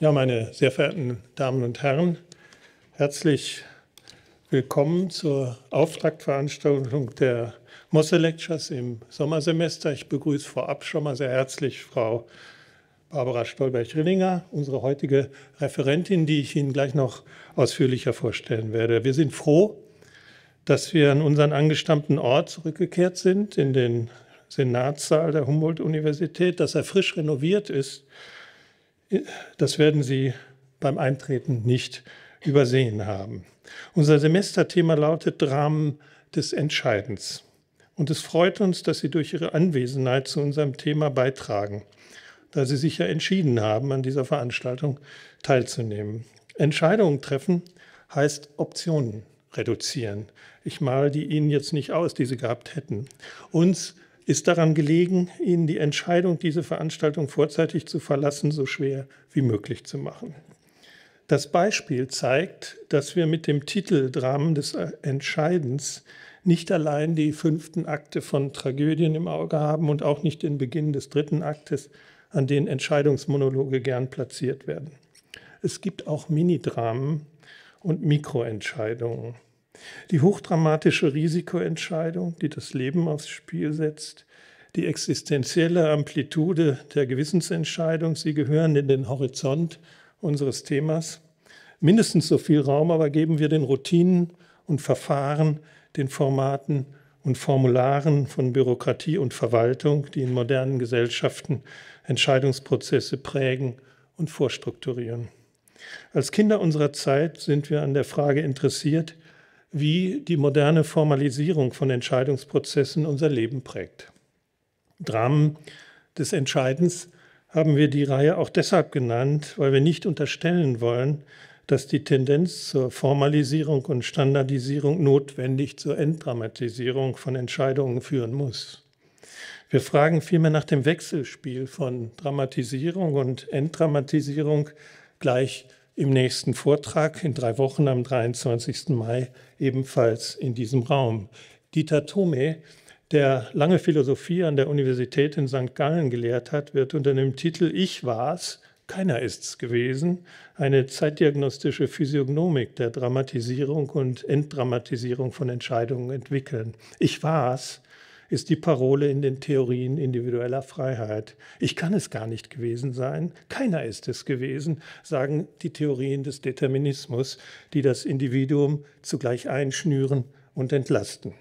Ja, meine sehr verehrten Damen und Herren, herzlich willkommen zur Auftaktveranstaltung der Mosse Lectures im Sommersemester. Ich begrüße vorab schon mal sehr herzlich Frau Barbara Stolberg-Rillinger, unsere heutige Referentin, die ich Ihnen gleich noch ausführlicher vorstellen werde. Wir sind froh, dass wir an unseren angestammten Ort zurückgekehrt sind, in den Senatssaal der Humboldt-Universität, dass er frisch renoviert ist das werden Sie beim Eintreten nicht übersehen haben. Unser Semesterthema lautet Dramen des Entscheidens. Und es freut uns, dass Sie durch Ihre Anwesenheit zu unserem Thema beitragen, da Sie sich ja entschieden haben, an dieser Veranstaltung teilzunehmen. Entscheidungen treffen heißt Optionen reduzieren. Ich male die Ihnen jetzt nicht aus, die Sie gehabt hätten. Uns ist daran gelegen, Ihnen die Entscheidung, diese Veranstaltung vorzeitig zu verlassen, so schwer wie möglich zu machen. Das Beispiel zeigt, dass wir mit dem Titel Dramen des äh, Entscheidens nicht allein die fünften Akte von Tragödien im Auge haben und auch nicht den Beginn des dritten Aktes, an den Entscheidungsmonologe gern platziert werden. Es gibt auch Minidramen und Mikroentscheidungen. Die hochdramatische Risikoentscheidung, die das Leben aufs Spiel setzt, die existenzielle Amplitude der Gewissensentscheidung, sie gehören in den Horizont unseres Themas. Mindestens so viel Raum aber geben wir den Routinen und Verfahren, den Formaten und Formularen von Bürokratie und Verwaltung, die in modernen Gesellschaften Entscheidungsprozesse prägen und vorstrukturieren. Als Kinder unserer Zeit sind wir an der Frage interessiert, wie die moderne Formalisierung von Entscheidungsprozessen unser Leben prägt. Dramen des Entscheidens haben wir die Reihe auch deshalb genannt, weil wir nicht unterstellen wollen, dass die Tendenz zur Formalisierung und Standardisierung notwendig zur Entdramatisierung von Entscheidungen führen muss. Wir fragen vielmehr nach dem Wechselspiel von Dramatisierung und Entdramatisierung gleich im nächsten Vortrag in drei Wochen am 23. Mai ebenfalls in diesem Raum. Dieter Thome, der lange Philosophie an der Universität in St. Gallen gelehrt hat, wird unter dem Titel Ich war's, keiner ist's gewesen, eine zeitdiagnostische Physiognomik der Dramatisierung und Entdramatisierung von Entscheidungen entwickeln. Ich war's ist die Parole in den Theorien individueller Freiheit. Ich kann es gar nicht gewesen sein, keiner ist es gewesen, sagen die Theorien des Determinismus, die das Individuum zugleich einschnüren und entlasten.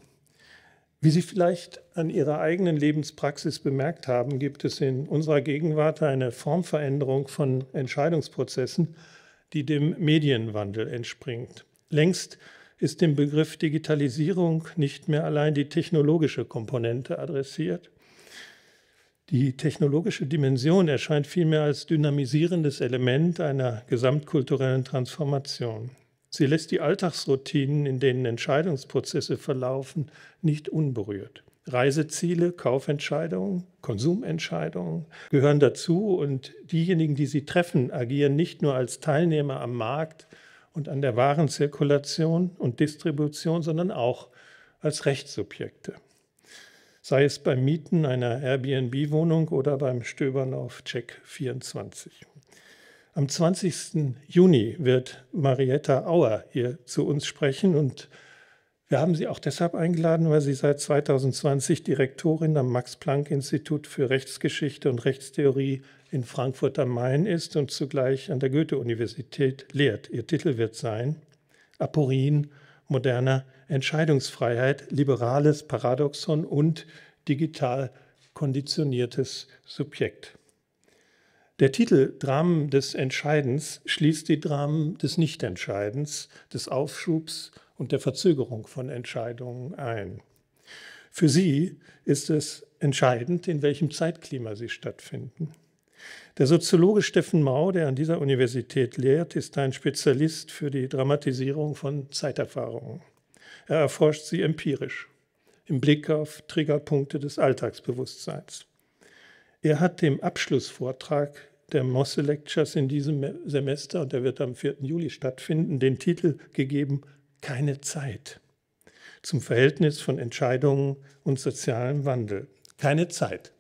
Wie Sie vielleicht an Ihrer eigenen Lebenspraxis bemerkt haben, gibt es in unserer Gegenwart eine Formveränderung von Entscheidungsprozessen, die dem Medienwandel entspringt. Längst ist dem Begriff Digitalisierung nicht mehr allein die technologische Komponente adressiert. Die technologische Dimension erscheint vielmehr als dynamisierendes Element einer gesamtkulturellen Transformation. Sie lässt die Alltagsroutinen, in denen Entscheidungsprozesse verlaufen, nicht unberührt. Reiseziele, Kaufentscheidungen, Konsumentscheidungen gehören dazu und diejenigen, die sie treffen, agieren nicht nur als Teilnehmer am Markt, und an der Warenzirkulation und Distribution, sondern auch als Rechtssubjekte. Sei es beim Mieten einer Airbnb-Wohnung oder beim Stöbern auf Check 24. Am 20. Juni wird Marietta Auer hier zu uns sprechen und wir haben Sie auch deshalb eingeladen, weil Sie seit 2020 Direktorin am Max-Planck-Institut für Rechtsgeschichte und Rechtstheorie in Frankfurt am Main ist und zugleich an der Goethe-Universität lehrt. Ihr Titel wird sein Aporien moderner Entscheidungsfreiheit, liberales Paradoxon und digital konditioniertes Subjekt. Der Titel Dramen des Entscheidens schließt die Dramen des Nichtentscheidens, des Aufschubs und der Verzögerung von Entscheidungen ein. Für sie ist es entscheidend, in welchem Zeitklima sie stattfinden. Der Soziologe Steffen Mau, der an dieser Universität lehrt, ist ein Spezialist für die Dramatisierung von Zeiterfahrungen. Er erforscht sie empirisch, im Blick auf Triggerpunkte des Alltagsbewusstseins. Er hat dem Abschlussvortrag der Mosse Lectures in diesem Semester, und der wird am 4. Juli stattfinden, den Titel gegeben keine Zeit zum Verhältnis von Entscheidungen und sozialem Wandel. Keine Zeit.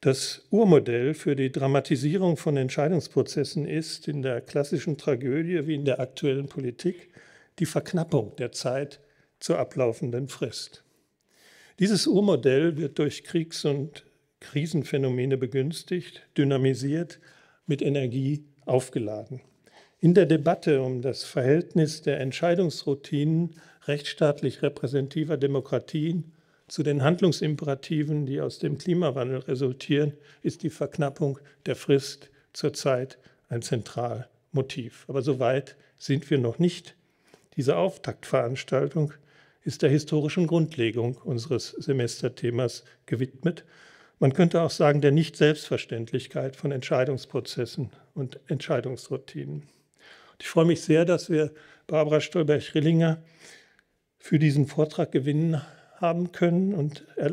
Das Urmodell für die Dramatisierung von Entscheidungsprozessen ist in der klassischen Tragödie wie in der aktuellen Politik die Verknappung der Zeit zur ablaufenden Frist. Dieses Urmodell wird durch Kriegs- und Krisenphänomene begünstigt, dynamisiert, mit Energie aufgeladen. In der Debatte um das Verhältnis der Entscheidungsroutinen rechtsstaatlich repräsentativer Demokratien zu den Handlungsimperativen, die aus dem Klimawandel resultieren, ist die Verknappung der Frist zurzeit ein Zentralmotiv. Aber so weit sind wir noch nicht. Diese Auftaktveranstaltung ist der historischen Grundlegung unseres Semesterthemas gewidmet. Man könnte auch sagen der Nicht-Selbstverständlichkeit von Entscheidungsprozessen und Entscheidungsroutinen. Ich freue mich sehr, dass wir Barbara Stolberg-Schrillinger für diesen Vortrag gewinnen haben können. Und der,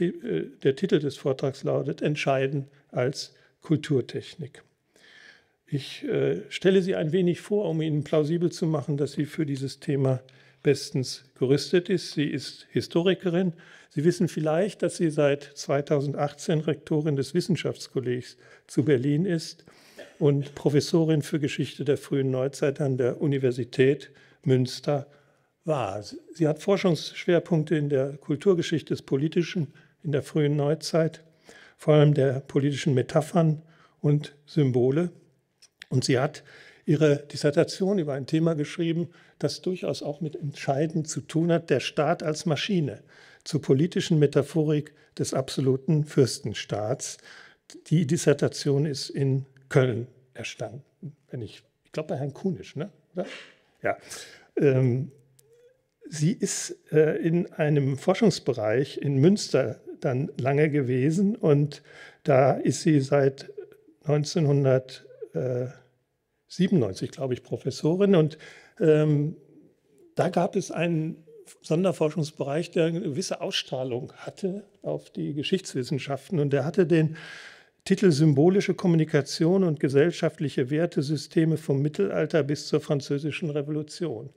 äh, der Titel des Vortrags lautet Entscheiden als Kulturtechnik. Ich äh, stelle sie ein wenig vor, um Ihnen plausibel zu machen, dass sie für dieses Thema bestens gerüstet ist. Sie ist Historikerin. Sie wissen vielleicht, dass sie seit 2018 Rektorin des Wissenschaftskollegs zu Berlin ist und Professorin für Geschichte der frühen Neuzeit an der Universität Münster war. Sie hat Forschungsschwerpunkte in der Kulturgeschichte des Politischen in der frühen Neuzeit, vor allem der politischen Metaphern und Symbole. Und sie hat ihre Dissertation über ein Thema geschrieben, das durchaus auch mit entscheidend zu tun hat, der Staat als Maschine zur politischen Metaphorik des absoluten Fürstenstaats. Die Dissertation ist in Köln erstanden. Wenn ich, ich glaube bei Herrn Kunisch, ne? Oder? Ja. Ähm, sie ist äh, in einem Forschungsbereich in Münster dann lange gewesen und da ist sie seit 1997, äh, glaube ich, Professorin und ähm, da gab es einen Sonderforschungsbereich, der eine gewisse Ausstrahlung hatte auf die Geschichtswissenschaften und der hatte den Titel Symbolische Kommunikation und gesellschaftliche Wertesysteme vom Mittelalter bis zur Französischen Revolution.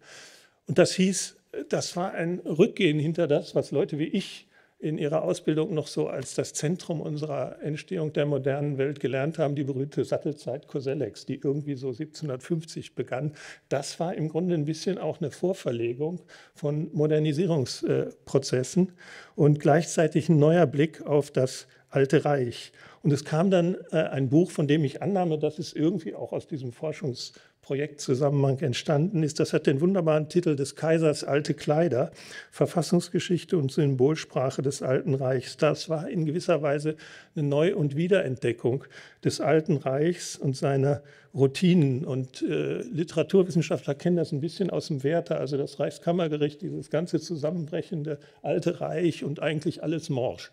Und das hieß, das war ein Rückgehen hinter das, was Leute wie ich in ihrer Ausbildung noch so als das Zentrum unserer Entstehung der modernen Welt gelernt haben, die berühmte Sattelzeit Koselex, die irgendwie so 1750 begann. Das war im Grunde ein bisschen auch eine Vorverlegung von Modernisierungsprozessen und gleichzeitig ein neuer Blick auf das Alte Reich. Und es kam dann äh, ein Buch, von dem ich annahme, dass es irgendwie auch aus diesem Forschungsprojektzusammenhang entstanden ist. Das hat den wunderbaren Titel des Kaisers Alte Kleider, Verfassungsgeschichte und Symbolsprache des Alten Reichs. Das war in gewisser Weise eine Neu- und Wiederentdeckung des Alten Reichs und seiner Routinen. Und äh, Literaturwissenschaftler kennen das ein bisschen aus dem Werther, also das Reichskammergericht, dieses ganze zusammenbrechende Alte Reich und eigentlich alles morsch.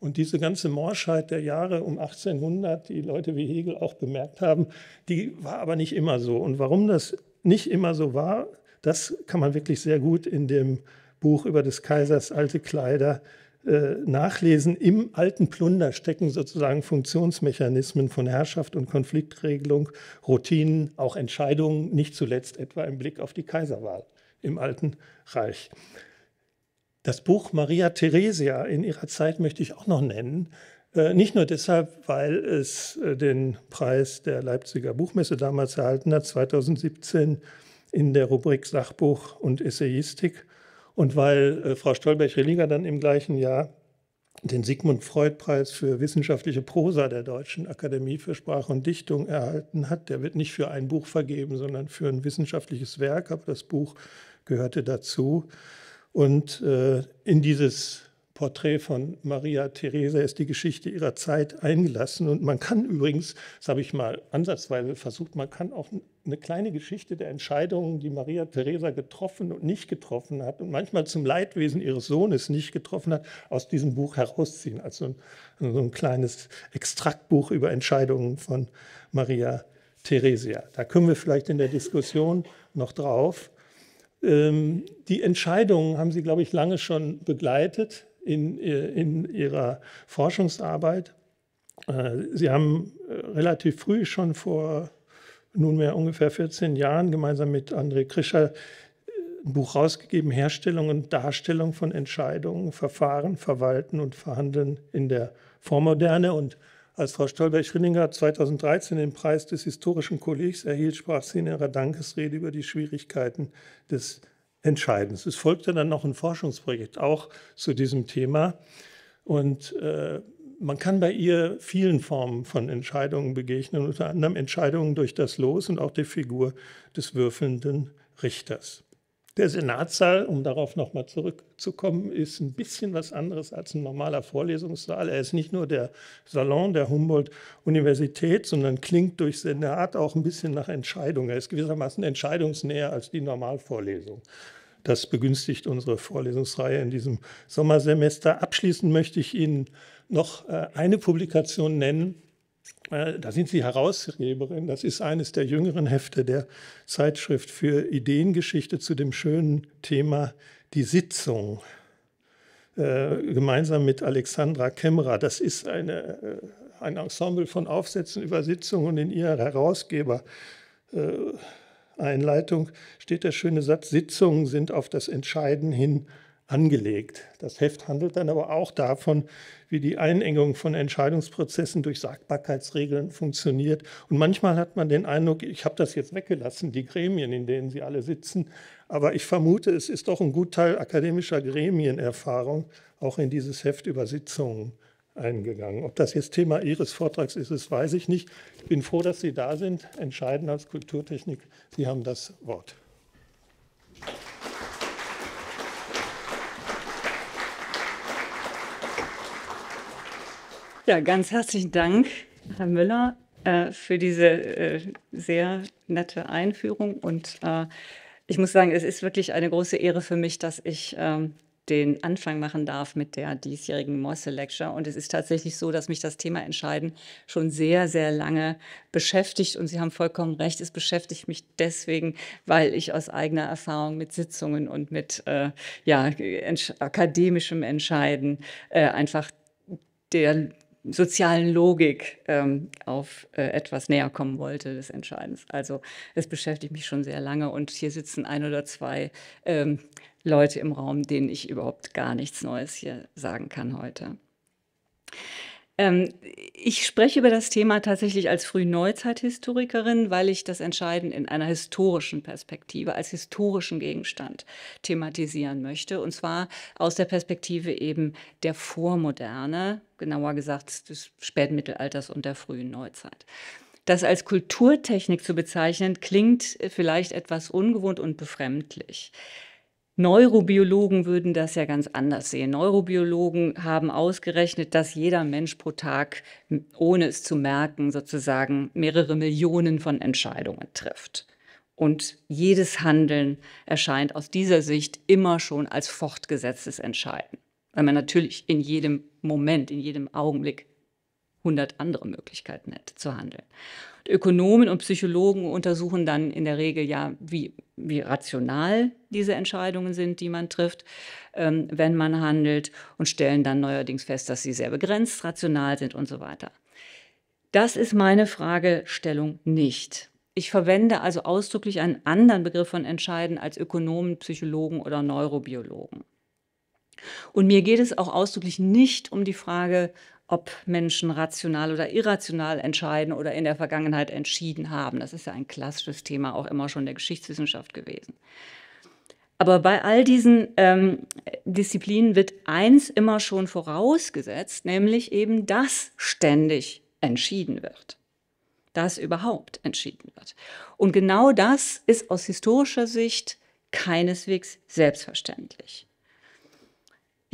Und diese ganze Morschheit der Jahre um 1800, die Leute wie Hegel auch bemerkt haben, die war aber nicht immer so. Und warum das nicht immer so war, das kann man wirklich sehr gut in dem Buch über des Kaisers alte Kleider äh, nachlesen. Im alten Plunder stecken sozusagen Funktionsmechanismen von Herrschaft und Konfliktregelung, Routinen, auch Entscheidungen, nicht zuletzt etwa im Blick auf die Kaiserwahl im Alten Reich. Das Buch Maria Theresia in ihrer Zeit möchte ich auch noch nennen. Äh, nicht nur deshalb, weil es äh, den Preis der Leipziger Buchmesse damals erhalten hat, 2017 in der Rubrik Sachbuch und Essayistik, und weil äh, Frau Stolberg-Rilliger dann im gleichen Jahr den Sigmund Freud-Preis für wissenschaftliche Prosa der Deutschen Akademie für Sprache und Dichtung erhalten hat. Der wird nicht für ein Buch vergeben, sondern für ein wissenschaftliches Werk, aber das Buch gehörte dazu. Und äh, in dieses Porträt von Maria Therese ist die Geschichte ihrer Zeit eingelassen. Und man kann übrigens, das habe ich mal ansatzweise versucht, man kann auch eine kleine Geschichte der Entscheidungen, die Maria Theresa getroffen und nicht getroffen hat und manchmal zum Leidwesen ihres Sohnes nicht getroffen hat, aus diesem Buch herausziehen. Also ein, so ein kleines Extraktbuch über Entscheidungen von Maria Theresia. Da können wir vielleicht in der Diskussion noch drauf. Ähm, die Entscheidungen haben Sie, glaube ich, lange schon begleitet in, äh, in Ihrer Forschungsarbeit. Äh, sie haben äh, relativ früh schon vor nunmehr ungefähr 14 Jahren gemeinsam mit André Krischer ein Buch rausgegeben, Herstellung und Darstellung von Entscheidungen, Verfahren, Verwalten und Verhandeln in der Vormoderne. Und als Frau Stolberg-Schrillinger 2013 den Preis des historischen Kollegs erhielt, sprach sie in ihrer Dankesrede über die Schwierigkeiten des Entscheidens. Es folgte dann noch ein Forschungsprojekt auch zu diesem Thema. Und äh, man kann bei ihr vielen Formen von Entscheidungen begegnen, unter anderem Entscheidungen durch das Los und auch die Figur des würfelnden Richters. Der Senatssaal, um darauf nochmal zurückzukommen, ist ein bisschen was anderes als ein normaler Vorlesungssaal. Er ist nicht nur der Salon der Humboldt-Universität, sondern klingt durch Senat auch ein bisschen nach Entscheidung. Er ist gewissermaßen entscheidungsnäher als die Normalvorlesung. Das begünstigt unsere Vorlesungsreihe in diesem Sommersemester. Abschließend möchte ich Ihnen noch äh, eine Publikation nennen, äh, da sind Sie Herausgeberin. Das ist eines der jüngeren Hefte der Zeitschrift für Ideengeschichte zu dem schönen Thema Die Sitzung. Äh, gemeinsam mit Alexandra Kemmerer. Das ist eine, äh, ein Ensemble von Aufsätzen über Sitzungen und in ihrer Herausgebereinleitung steht der schöne Satz, Sitzungen sind auf das Entscheiden hin angelegt. Das Heft handelt dann aber auch davon, wie die Einengung von Entscheidungsprozessen durch Sagbarkeitsregeln funktioniert. Und manchmal hat man den Eindruck, ich habe das jetzt weggelassen, die Gremien, in denen sie alle sitzen. Aber ich vermute, es ist doch ein Teil akademischer Gremienerfahrung auch in dieses Heft über Sitzungen eingegangen. Ob das jetzt Thema Ihres Vortrags ist, das weiß ich nicht. Ich bin froh, dass Sie da sind. Entscheiden als Kulturtechnik, Sie haben das Wort. Ja, ganz herzlichen Dank, Herr Müller, äh, für diese äh, sehr nette Einführung. Und äh, ich muss sagen, es ist wirklich eine große Ehre für mich, dass ich ähm, den Anfang machen darf mit der diesjährigen Mosse Lecture. Und es ist tatsächlich so, dass mich das Thema Entscheiden schon sehr, sehr lange beschäftigt. Und Sie haben vollkommen recht, es beschäftigt mich deswegen, weil ich aus eigener Erfahrung mit Sitzungen und mit äh, ja, akademischem Entscheiden äh, einfach der sozialen Logik ähm, auf äh, etwas näher kommen wollte des Entscheidens. Also es beschäftigt mich schon sehr lange und hier sitzen ein oder zwei ähm, Leute im Raum, denen ich überhaupt gar nichts Neues hier sagen kann heute. Ähm, ich spreche über das Thema tatsächlich als Frühneuzeithistorikerin, weil ich das Entscheiden in einer historischen Perspektive, als historischen Gegenstand thematisieren möchte. Und zwar aus der Perspektive eben der Vormoderne, genauer gesagt des Spätmittelalters und der frühen Neuzeit. Das als Kulturtechnik zu bezeichnen, klingt vielleicht etwas ungewohnt und befremdlich. Neurobiologen würden das ja ganz anders sehen. Neurobiologen haben ausgerechnet, dass jeder Mensch pro Tag, ohne es zu merken, sozusagen mehrere Millionen von Entscheidungen trifft. Und jedes Handeln erscheint aus dieser Sicht immer schon als fortgesetztes Entscheiden. Weil man natürlich in jedem Moment, in jedem Augenblick hundert andere Möglichkeiten hätte zu handeln. Ökonomen und Psychologen untersuchen dann in der Regel ja, wie, wie rational diese Entscheidungen sind, die man trifft, ähm, wenn man handelt und stellen dann neuerdings fest, dass sie sehr begrenzt rational sind und so weiter. Das ist meine Fragestellung nicht. Ich verwende also ausdrücklich einen anderen Begriff von Entscheiden als Ökonomen, Psychologen oder Neurobiologen. Und mir geht es auch ausdrücklich nicht um die Frage, ob Menschen rational oder irrational entscheiden oder in der Vergangenheit entschieden haben. Das ist ja ein klassisches Thema auch immer schon der Geschichtswissenschaft gewesen. Aber bei all diesen ähm, Disziplinen wird eins immer schon vorausgesetzt, nämlich eben, dass ständig entschieden wird, dass überhaupt entschieden wird. Und genau das ist aus historischer Sicht keineswegs selbstverständlich.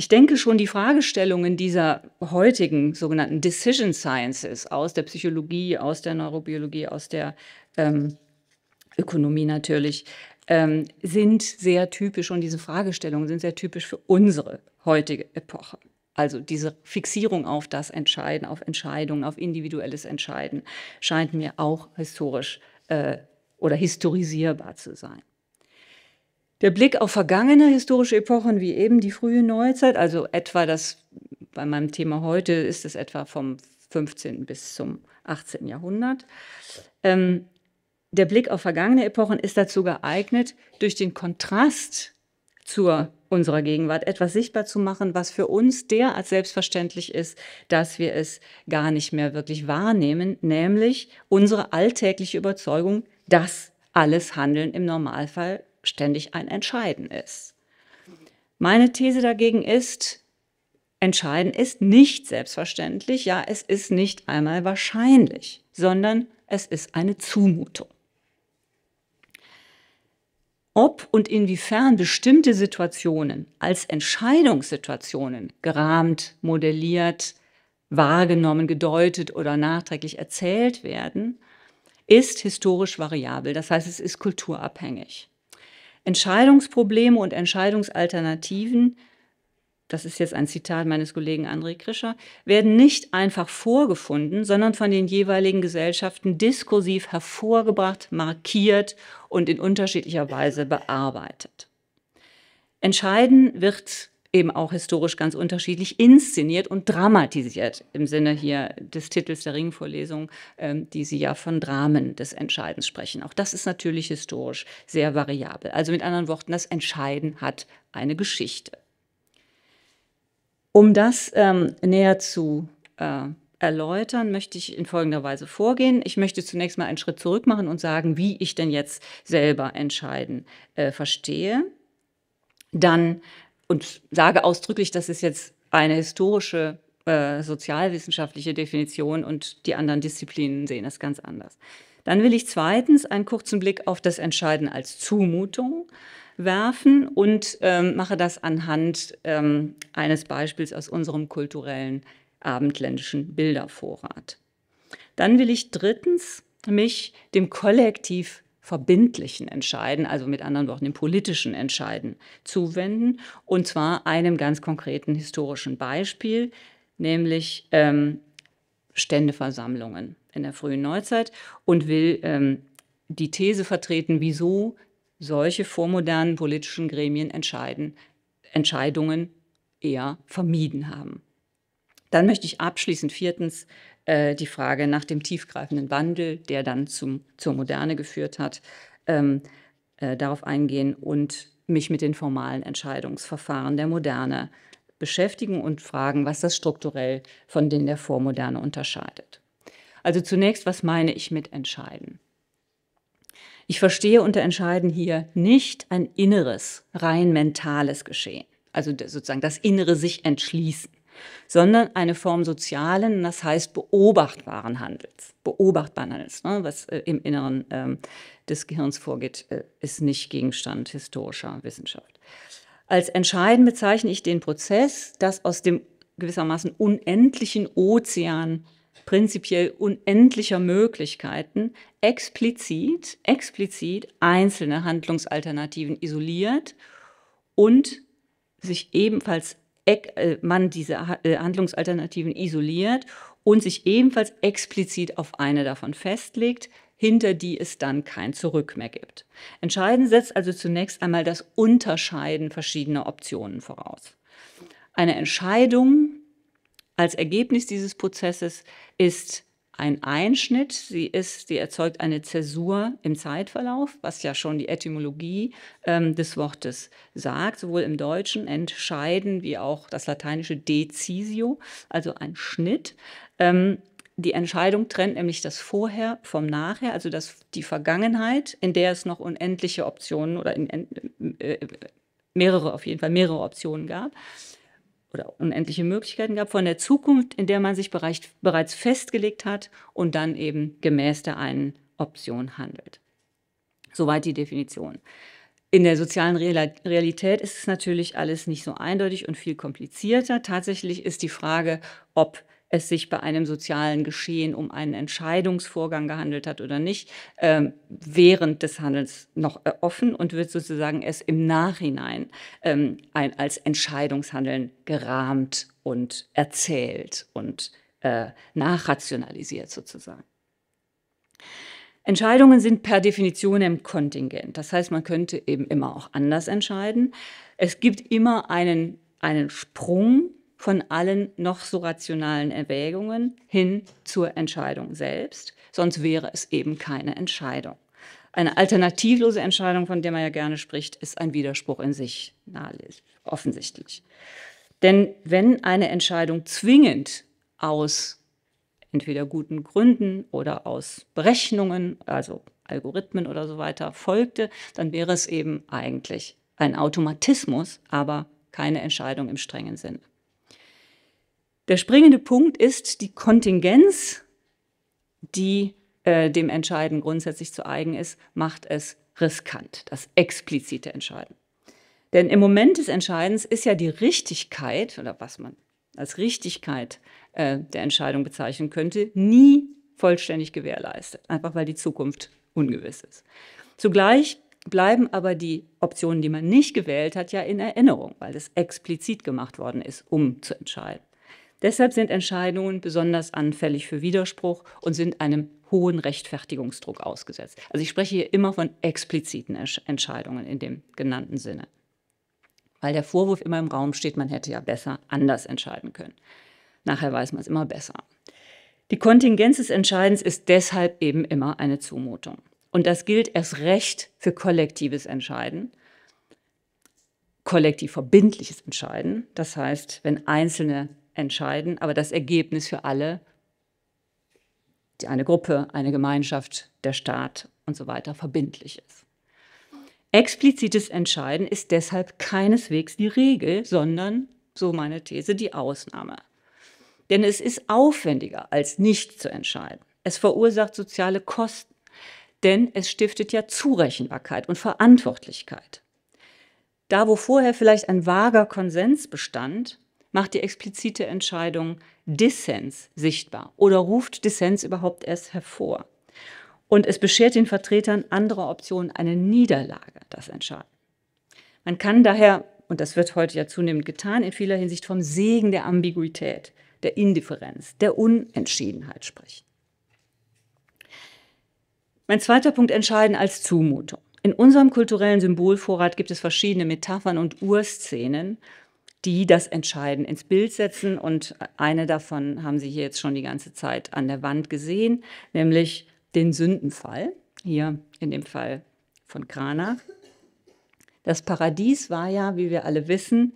Ich denke schon, die Fragestellungen dieser heutigen sogenannten Decision Sciences aus der Psychologie, aus der Neurobiologie, aus der ähm, Ökonomie natürlich, ähm, sind sehr typisch und diese Fragestellungen sind sehr typisch für unsere heutige Epoche. Also diese Fixierung auf das Entscheiden, auf Entscheidungen, auf individuelles Entscheiden scheint mir auch historisch äh, oder historisierbar zu sein. Der Blick auf vergangene historische Epochen wie eben die frühe Neuzeit, also etwa das, bei meinem Thema heute ist es etwa vom 15. bis zum 18. Jahrhundert. Ähm, der Blick auf vergangene Epochen ist dazu geeignet, durch den Kontrast zur unserer Gegenwart etwas sichtbar zu machen, was für uns derart selbstverständlich ist, dass wir es gar nicht mehr wirklich wahrnehmen, nämlich unsere alltägliche Überzeugung, dass alles Handeln im Normalfall ständig ein Entscheiden ist. Meine These dagegen ist, Entscheiden ist nicht selbstverständlich, ja, es ist nicht einmal wahrscheinlich, sondern es ist eine Zumutung. Ob und inwiefern bestimmte Situationen als Entscheidungssituationen gerahmt, modelliert, wahrgenommen, gedeutet oder nachträglich erzählt werden, ist historisch variabel. Das heißt, es ist kulturabhängig. Entscheidungsprobleme und Entscheidungsalternativen, das ist jetzt ein Zitat meines Kollegen André Krischer, werden nicht einfach vorgefunden, sondern von den jeweiligen Gesellschaften diskursiv hervorgebracht, markiert und in unterschiedlicher Weise bearbeitet. Entscheiden wird eben auch historisch ganz unterschiedlich inszeniert und dramatisiert im Sinne hier des Titels der Ringvorlesung, ähm, die Sie ja von Dramen des Entscheidens sprechen. Auch das ist natürlich historisch sehr variabel. Also mit anderen Worten, das Entscheiden hat eine Geschichte. Um das ähm, näher zu äh, erläutern, möchte ich in folgender Weise vorgehen. Ich möchte zunächst mal einen Schritt zurück machen und sagen, wie ich denn jetzt selber entscheiden äh, verstehe. Dann und sage ausdrücklich, das ist jetzt eine historische äh, sozialwissenschaftliche Definition und die anderen Disziplinen sehen das ganz anders. Dann will ich zweitens einen kurzen Blick auf das Entscheiden als Zumutung werfen und ähm, mache das anhand ähm, eines Beispiels aus unserem kulturellen abendländischen Bildervorrat. Dann will ich drittens mich dem Kollektiv verbindlichen Entscheiden, also mit anderen Worten dem politischen Entscheiden zuwenden. Und zwar einem ganz konkreten historischen Beispiel, nämlich ähm, Ständeversammlungen in der frühen Neuzeit und will ähm, die These vertreten, wieso solche vormodernen politischen Gremien entscheiden, Entscheidungen eher vermieden haben. Dann möchte ich abschließend viertens äh, die Frage nach dem tiefgreifenden Wandel, der dann zum, zur Moderne geführt hat, ähm, äh, darauf eingehen und mich mit den formalen Entscheidungsverfahren der Moderne beschäftigen und fragen, was das strukturell von denen der Vormoderne unterscheidet. Also zunächst, was meine ich mit entscheiden? Ich verstehe unter entscheiden hier nicht ein inneres, rein mentales Geschehen, also sozusagen das innere sich entschließen, sondern eine Form sozialen, das heißt beobachtbaren Handels. Beobachtbaren Handels, ne? was äh, im Inneren ähm, des Gehirns vorgeht, äh, ist nicht Gegenstand historischer Wissenschaft. Als entscheidend bezeichne ich den Prozess, dass aus dem gewissermaßen unendlichen Ozean prinzipiell unendlicher Möglichkeiten explizit, explizit einzelne Handlungsalternativen isoliert und sich ebenfalls äh, man diese äh, Handlungsalternativen isoliert und sich ebenfalls explizit auf eine davon festlegt, hinter die es dann kein Zurück mehr gibt. Entscheidend setzt also zunächst einmal das Unterscheiden verschiedener Optionen voraus. Eine Entscheidung als Ergebnis dieses Prozesses ist ein Einschnitt, sie ist, sie erzeugt eine Zäsur im Zeitverlauf, was ja schon die Etymologie ähm, des Wortes sagt, sowohl im Deutschen entscheiden wie auch das lateinische decisio, also ein Schnitt. Ähm, die Entscheidung trennt nämlich das Vorher vom Nachher, also das, die Vergangenheit, in der es noch unendliche Optionen oder in, äh, äh mehrere, auf jeden Fall mehrere Optionen gab, oder unendliche Möglichkeiten gab von der Zukunft, in der man sich bereich, bereits festgelegt hat und dann eben gemäß der einen Option handelt. Soweit die Definition. In der sozialen Realität ist es natürlich alles nicht so eindeutig und viel komplizierter. Tatsächlich ist die Frage, ob es sich bei einem sozialen Geschehen um einen Entscheidungsvorgang gehandelt hat oder nicht, ähm, während des Handelns noch offen und wird sozusagen erst im Nachhinein ähm, ein, als Entscheidungshandeln gerahmt und erzählt und äh, nachrationalisiert sozusagen. Entscheidungen sind per Definition im Kontingent. Das heißt, man könnte eben immer auch anders entscheiden. Es gibt immer einen, einen Sprung von allen noch so rationalen Erwägungen hin zur Entscheidung selbst. Sonst wäre es eben keine Entscheidung. Eine alternativlose Entscheidung, von der man ja gerne spricht, ist ein Widerspruch in sich, offensichtlich. Denn wenn eine Entscheidung zwingend aus entweder guten Gründen oder aus Berechnungen, also Algorithmen oder so weiter, folgte, dann wäre es eben eigentlich ein Automatismus, aber keine Entscheidung im strengen Sinne. Der springende Punkt ist die Kontingenz, die äh, dem Entscheiden grundsätzlich zu eigen ist, macht es riskant, das explizite Entscheiden. Denn im Moment des Entscheidens ist ja die Richtigkeit oder was man als Richtigkeit äh, der Entscheidung bezeichnen könnte, nie vollständig gewährleistet, einfach weil die Zukunft ungewiss ist. Zugleich bleiben aber die Optionen, die man nicht gewählt hat, ja in Erinnerung, weil es explizit gemacht worden ist, um zu entscheiden. Deshalb sind Entscheidungen besonders anfällig für Widerspruch und sind einem hohen Rechtfertigungsdruck ausgesetzt. Also ich spreche hier immer von expliziten Entscheidungen in dem genannten Sinne, weil der Vorwurf immer im Raum steht, man hätte ja besser anders entscheiden können. Nachher weiß man es immer besser. Die Kontingenz des Entscheidens ist deshalb eben immer eine Zumutung. Und das gilt erst recht für kollektives Entscheiden, kollektiv verbindliches Entscheiden. Das heißt, wenn Einzelne entscheiden, aber das Ergebnis für alle, die eine Gruppe, eine Gemeinschaft, der Staat und so weiter verbindlich ist. Explizites Entscheiden ist deshalb keineswegs die Regel, sondern, so meine These, die Ausnahme. Denn es ist aufwendiger, als nicht zu entscheiden. Es verursacht soziale Kosten, denn es stiftet ja Zurechenbarkeit und Verantwortlichkeit. Da, wo vorher vielleicht ein vager Konsens bestand, macht die explizite Entscheidung Dissens sichtbar oder ruft Dissens überhaupt erst hervor. Und es beschert den Vertretern anderer Optionen eine Niederlage, das Entscheiden. Man kann daher, und das wird heute ja zunehmend getan, in vieler Hinsicht vom Segen der Ambiguität, der Indifferenz, der Unentschiedenheit sprechen. Mein zweiter Punkt, Entscheiden als Zumutung. In unserem kulturellen Symbolvorrat gibt es verschiedene Metaphern und Urszenen, die das entscheiden, ins Bild setzen. Und eine davon haben Sie hier jetzt schon die ganze Zeit an der Wand gesehen, nämlich den Sündenfall. Hier in dem Fall von Kranach. Das Paradies war ja, wie wir alle wissen,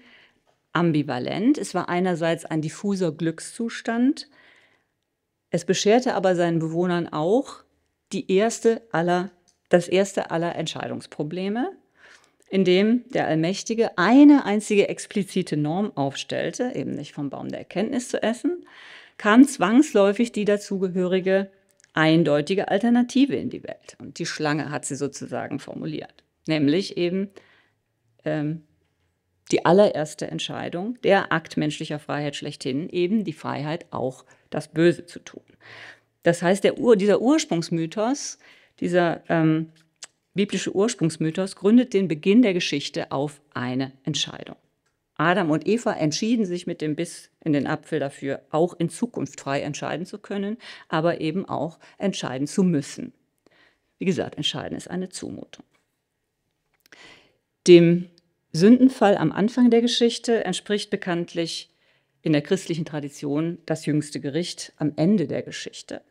ambivalent. Es war einerseits ein diffuser Glückszustand. Es bescherte aber seinen Bewohnern auch die erste aller, das erste aller Entscheidungsprobleme, in dem der Allmächtige eine einzige explizite Norm aufstellte, eben nicht vom Baum der Erkenntnis zu essen, kam zwangsläufig die dazugehörige eindeutige Alternative in die Welt. Und die Schlange hat sie sozusagen formuliert, nämlich eben ähm, die allererste Entscheidung, der Akt menschlicher Freiheit schlechthin, eben die Freiheit, auch das Böse zu tun. Das heißt, Ur, dieser Ursprungsmythos, dieser ähm, biblische Ursprungsmythos gründet den Beginn der Geschichte auf eine Entscheidung. Adam und Eva entschieden sich mit dem Biss in den Apfel dafür, auch in Zukunft frei entscheiden zu können, aber eben auch entscheiden zu müssen. Wie gesagt, entscheiden ist eine Zumutung. Dem Sündenfall am Anfang der Geschichte entspricht bekanntlich in der christlichen Tradition das jüngste Gericht am Ende der Geschichte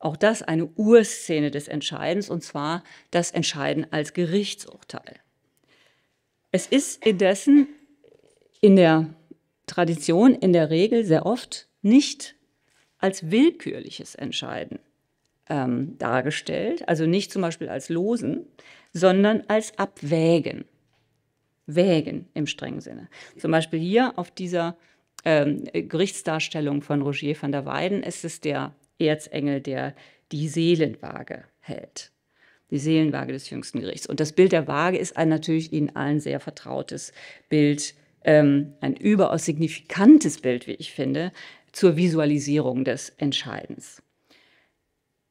auch das eine Urszene des Entscheidens, und zwar das Entscheiden als Gerichtsurteil. Es ist indessen in der Tradition, in der Regel sehr oft nicht als willkürliches Entscheiden ähm, dargestellt, also nicht zum Beispiel als Losen, sondern als Abwägen. Wägen im strengen Sinne. Zum Beispiel hier auf dieser ähm, Gerichtsdarstellung von Roger van der Weyden ist es der Erzengel, der die Seelenwaage hält. Die Seelenwaage des jüngsten Gerichts. Und das Bild der Waage ist ein natürlich Ihnen allen sehr vertrautes Bild, ähm, ein überaus signifikantes Bild, wie ich finde, zur Visualisierung des Entscheidens.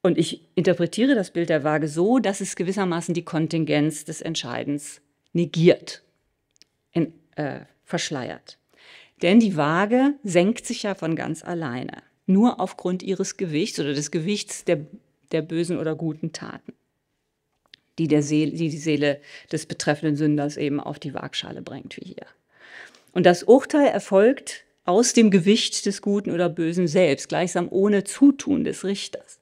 Und ich interpretiere das Bild der Waage so, dass es gewissermaßen die Kontingenz des Entscheidens negiert, in, äh, verschleiert. Denn die Waage senkt sich ja von ganz alleine nur aufgrund ihres Gewichts oder des Gewichts der, der bösen oder guten Taten, die, der Seele, die die Seele des betreffenden Sünders eben auf die Waagschale bringt, wie hier. Und das Urteil erfolgt aus dem Gewicht des Guten oder Bösen selbst, gleichsam ohne Zutun des Richters.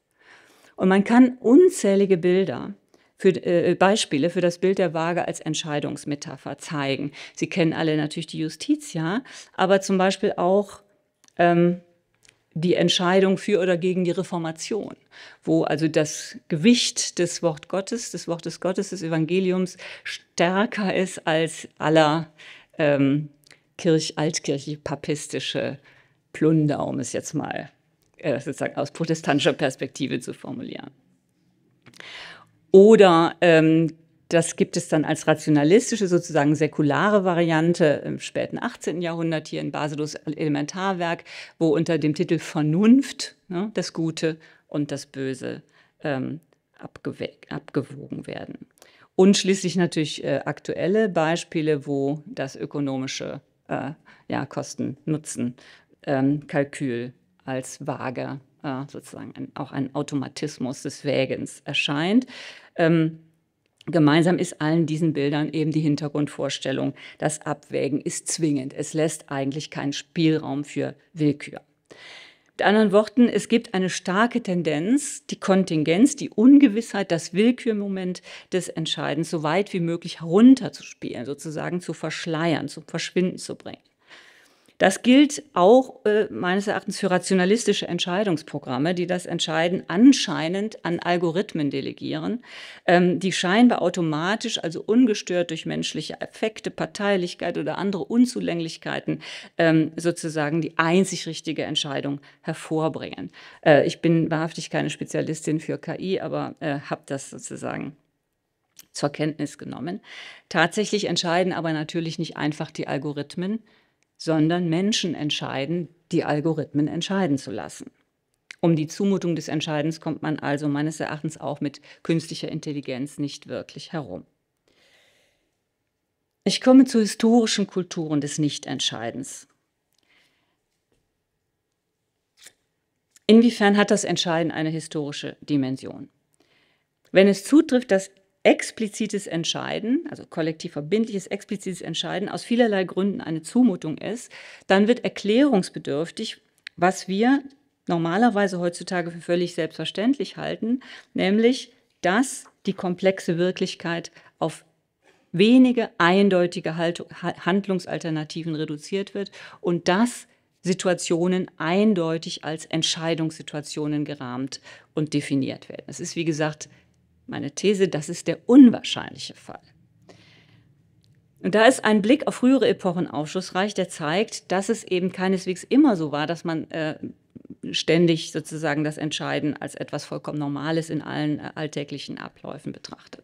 Und man kann unzählige Bilder für, äh, Beispiele für das Bild der Waage als Entscheidungsmetapher zeigen. Sie kennen alle natürlich die Justitia, aber zum Beispiel auch ähm, die Entscheidung für oder gegen die Reformation, wo also das Gewicht des Wort Gottes, des Wortes Gottes, des Evangeliums stärker ist als aller ähm, Kirch, altkirchlich papistische Plunder, um es jetzt mal äh, sozusagen aus protestantischer Perspektive zu formulieren. Oder ähm, das gibt es dann als rationalistische, sozusagen säkulare Variante im späten 18. Jahrhundert hier in Baselos Elementarwerk, wo unter dem Titel Vernunft ne, das Gute und das Böse ähm, abgewogen werden. Und schließlich natürlich äh, aktuelle Beispiele, wo das ökonomische äh, ja, Kosten-Nutzen-Kalkül ähm, als vage, äh, sozusagen ein, auch ein Automatismus des Wägens erscheint. Ähm, Gemeinsam ist allen diesen Bildern eben die Hintergrundvorstellung, das Abwägen ist zwingend. Es lässt eigentlich keinen Spielraum für Willkür. Mit anderen Worten, es gibt eine starke Tendenz, die Kontingenz, die Ungewissheit, das Willkürmoment des Entscheidens so weit wie möglich herunterzuspielen, sozusagen zu verschleiern, zum Verschwinden zu bringen. Das gilt auch äh, meines Erachtens für rationalistische Entscheidungsprogramme, die das Entscheiden anscheinend an Algorithmen delegieren, ähm, die scheinbar automatisch, also ungestört durch menschliche Effekte, Parteilichkeit oder andere Unzulänglichkeiten ähm, sozusagen die einzig richtige Entscheidung hervorbringen. Äh, ich bin wahrhaftig keine Spezialistin für KI, aber äh, habe das sozusagen zur Kenntnis genommen. Tatsächlich entscheiden aber natürlich nicht einfach die Algorithmen, sondern Menschen entscheiden, die Algorithmen entscheiden zu lassen. Um die Zumutung des Entscheidens kommt man also meines Erachtens auch mit künstlicher Intelligenz nicht wirklich herum. Ich komme zu historischen Kulturen des Nichtentscheidens. Inwiefern hat das Entscheiden eine historische Dimension? Wenn es zutrifft, dass explizites Entscheiden, also kollektiv verbindliches explizites Entscheiden aus vielerlei Gründen eine Zumutung ist, dann wird erklärungsbedürftig, was wir normalerweise heutzutage für völlig selbstverständlich halten, nämlich dass die komplexe Wirklichkeit auf wenige eindeutige Handlungsalternativen reduziert wird und dass Situationen eindeutig als Entscheidungssituationen gerahmt und definiert werden. Es ist, wie gesagt, meine These, das ist der unwahrscheinliche Fall. Und da ist ein Blick auf frühere Epochen aufschlussreich, der zeigt, dass es eben keineswegs immer so war, dass man äh, ständig sozusagen das Entscheiden als etwas vollkommen Normales in allen äh, alltäglichen Abläufen betrachtet.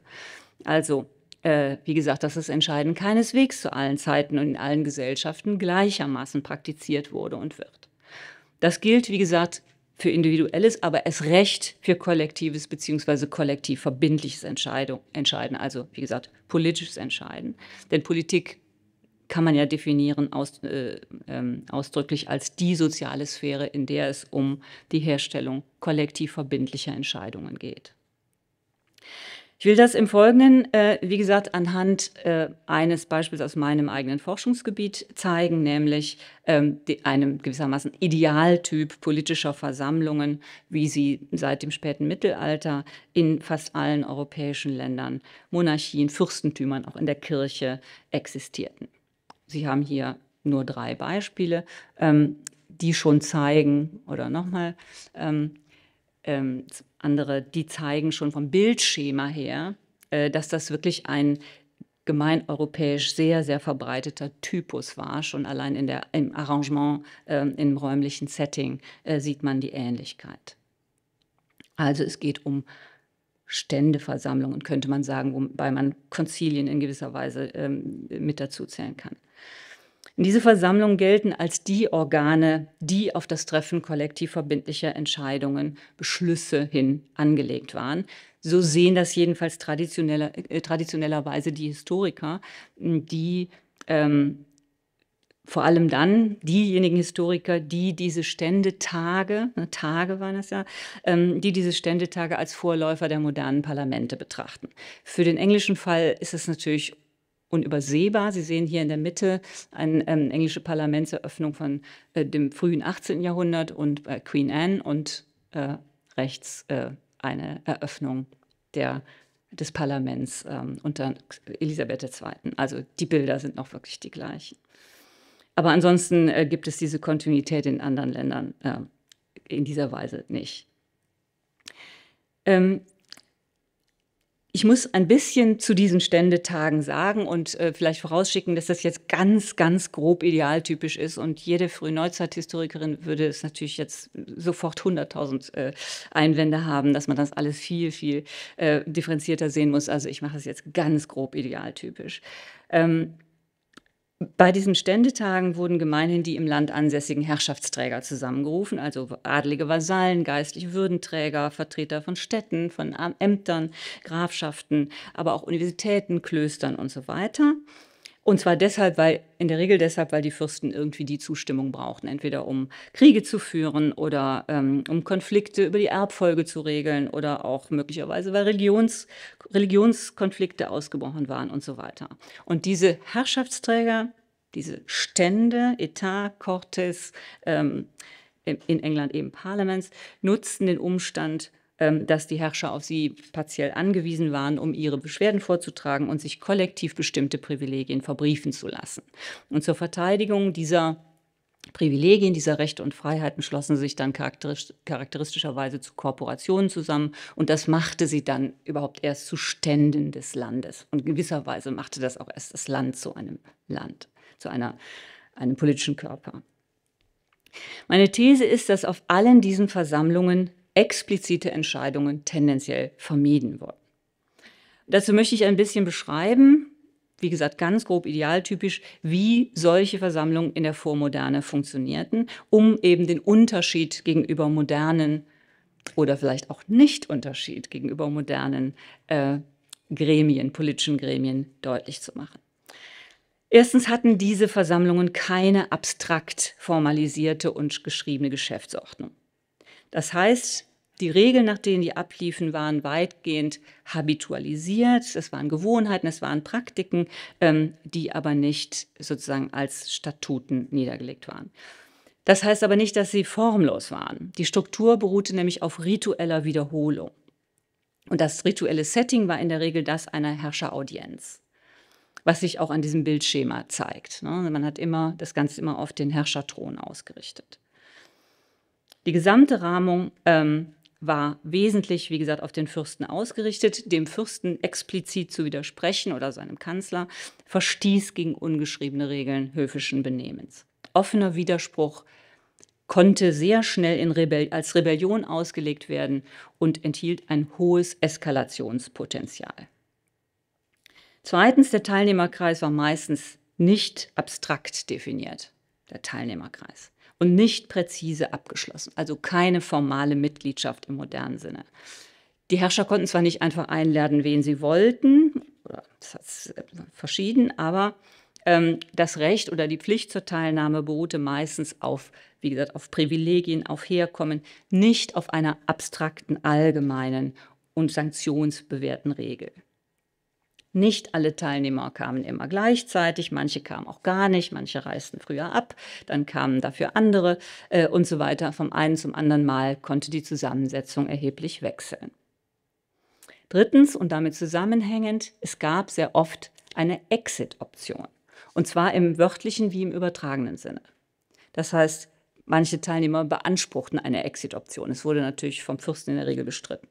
Also, äh, wie gesagt, dass das Entscheiden keineswegs zu allen Zeiten und in allen Gesellschaften gleichermaßen praktiziert wurde und wird. Das gilt, wie gesagt, für individuelles, aber es recht für kollektives bzw. kollektiv verbindliches Entscheidung, Entscheiden, also wie gesagt, politisches Entscheiden. Denn Politik kann man ja definieren aus, äh, ähm, ausdrücklich als die soziale Sphäre, in der es um die Herstellung kollektiv verbindlicher Entscheidungen geht. Ich will das im Folgenden, äh, wie gesagt, anhand äh, eines Beispiels aus meinem eigenen Forschungsgebiet zeigen, nämlich ähm, die, einem gewissermaßen Idealtyp politischer Versammlungen, wie sie seit dem späten Mittelalter in fast allen europäischen Ländern, Monarchien, Fürstentümern, auch in der Kirche existierten. Sie haben hier nur drei Beispiele, ähm, die schon zeigen, oder nochmal, ähm, ähm, andere, die zeigen schon vom Bildschema her, äh, dass das wirklich ein gemeineuropäisch sehr, sehr verbreiteter Typus war. Schon allein in der, im Arrangement, ähm, im räumlichen Setting äh, sieht man die Ähnlichkeit. Also es geht um Ständeversammlungen, könnte man sagen, wobei man Konzilien in gewisser Weise ähm, mit dazu zählen kann. Diese Versammlungen gelten als die Organe, die auf das Treffen kollektiv verbindlicher Entscheidungen, Beschlüsse hin angelegt waren. So sehen das jedenfalls traditioneller, äh, traditionellerweise die Historiker, die ähm, vor allem dann diejenigen Historiker, die diese Ständetage, ne, Tage waren das ja, ähm, die diese Ständetage als Vorläufer der modernen Parlamente betrachten. Für den englischen Fall ist es natürlich unübersehbar. Sie sehen hier in der Mitte eine ähm, englische Parlamentseröffnung von äh, dem frühen 18. Jahrhundert und äh, Queen Anne und äh, rechts äh, eine Eröffnung der, des Parlaments ähm, unter Elisabeth II. Also die Bilder sind noch wirklich die gleichen. Aber ansonsten äh, gibt es diese Kontinuität in anderen Ländern äh, in dieser Weise nicht. Ähm, ich muss ein bisschen zu diesen Ständetagen sagen und äh, vielleicht vorausschicken, dass das jetzt ganz, ganz grob idealtypisch ist. Und jede Frühneuzeithistorikerin würde es natürlich jetzt sofort 100.000 äh, Einwände haben, dass man das alles viel, viel äh, differenzierter sehen muss. Also ich mache es jetzt ganz grob idealtypisch. Ähm, bei diesen Ständetagen wurden gemeinhin die im Land ansässigen Herrschaftsträger zusammengerufen, also adlige Vasallen, geistliche Würdenträger, Vertreter von Städten, von Ämtern, Grafschaften, aber auch Universitäten, Klöstern und so weiter. Und zwar deshalb, weil, in der Regel deshalb, weil die Fürsten irgendwie die Zustimmung brauchten, entweder um Kriege zu führen oder ähm, um Konflikte über die Erbfolge zu regeln oder auch möglicherweise, weil Religions, Religionskonflikte ausgebrochen waren und so weiter. Und diese Herrschaftsträger, diese Stände, Etat, Cortes, ähm, in England eben Parlaments, nutzten den Umstand, ähm, dass die Herrscher auf sie partiell angewiesen waren, um ihre Beschwerden vorzutragen und sich kollektiv bestimmte Privilegien verbriefen zu lassen. Und zur Verteidigung dieser Privilegien dieser Rechte und Freiheiten schlossen sich dann charakteristischerweise zu Korporationen zusammen und das machte sie dann überhaupt erst zu Ständen des Landes. Und gewisserweise machte das auch erst das Land zu einem Land, zu einer, einem politischen Körper. Meine These ist, dass auf allen diesen Versammlungen explizite Entscheidungen tendenziell vermieden wurden. Dazu möchte ich ein bisschen beschreiben, wie gesagt, ganz grob idealtypisch, wie solche Versammlungen in der Vormoderne funktionierten, um eben den Unterschied gegenüber modernen oder vielleicht auch Nicht-Unterschied gegenüber modernen äh, Gremien, politischen Gremien deutlich zu machen. Erstens hatten diese Versammlungen keine abstrakt formalisierte und geschriebene Geschäftsordnung. Das heißt, die Regeln, nach denen die abliefen, waren weitgehend habitualisiert. Es waren Gewohnheiten, es waren Praktiken, ähm, die aber nicht sozusagen als Statuten niedergelegt waren. Das heißt aber nicht, dass sie formlos waren. Die Struktur beruhte nämlich auf ritueller Wiederholung. Und das rituelle Setting war in der Regel das einer Herrscheraudienz, was sich auch an diesem Bildschema zeigt. Ne? Man hat immer das Ganze immer auf den Herrscherthron ausgerichtet. Die gesamte Rahmung ähm, war wesentlich, wie gesagt, auf den Fürsten ausgerichtet. Dem Fürsten explizit zu widersprechen oder seinem Kanzler verstieß gegen ungeschriebene Regeln höfischen Benehmens. Offener Widerspruch konnte sehr schnell Rebell als Rebellion ausgelegt werden und enthielt ein hohes Eskalationspotenzial. Zweitens, der Teilnehmerkreis war meistens nicht abstrakt definiert, der Teilnehmerkreis und nicht präzise abgeschlossen, also keine formale Mitgliedschaft im modernen Sinne. Die Herrscher konnten zwar nicht einfach einladen, wen sie wollten, das ist äh, verschieden, aber ähm, das Recht oder die Pflicht zur Teilnahme beruhte meistens auf, wie gesagt, auf Privilegien, auf Herkommen, nicht auf einer abstrakten, allgemeinen und sanktionsbewährten Regel. Nicht alle Teilnehmer kamen immer gleichzeitig, manche kamen auch gar nicht, manche reisten früher ab, dann kamen dafür andere äh, und so weiter. Vom einen zum anderen Mal konnte die Zusammensetzung erheblich wechseln. Drittens und damit zusammenhängend, es gab sehr oft eine Exit-Option. Und zwar im wörtlichen wie im übertragenen Sinne. Das heißt, manche Teilnehmer beanspruchten eine Exit-Option. Es wurde natürlich vom Fürsten in der Regel bestritten.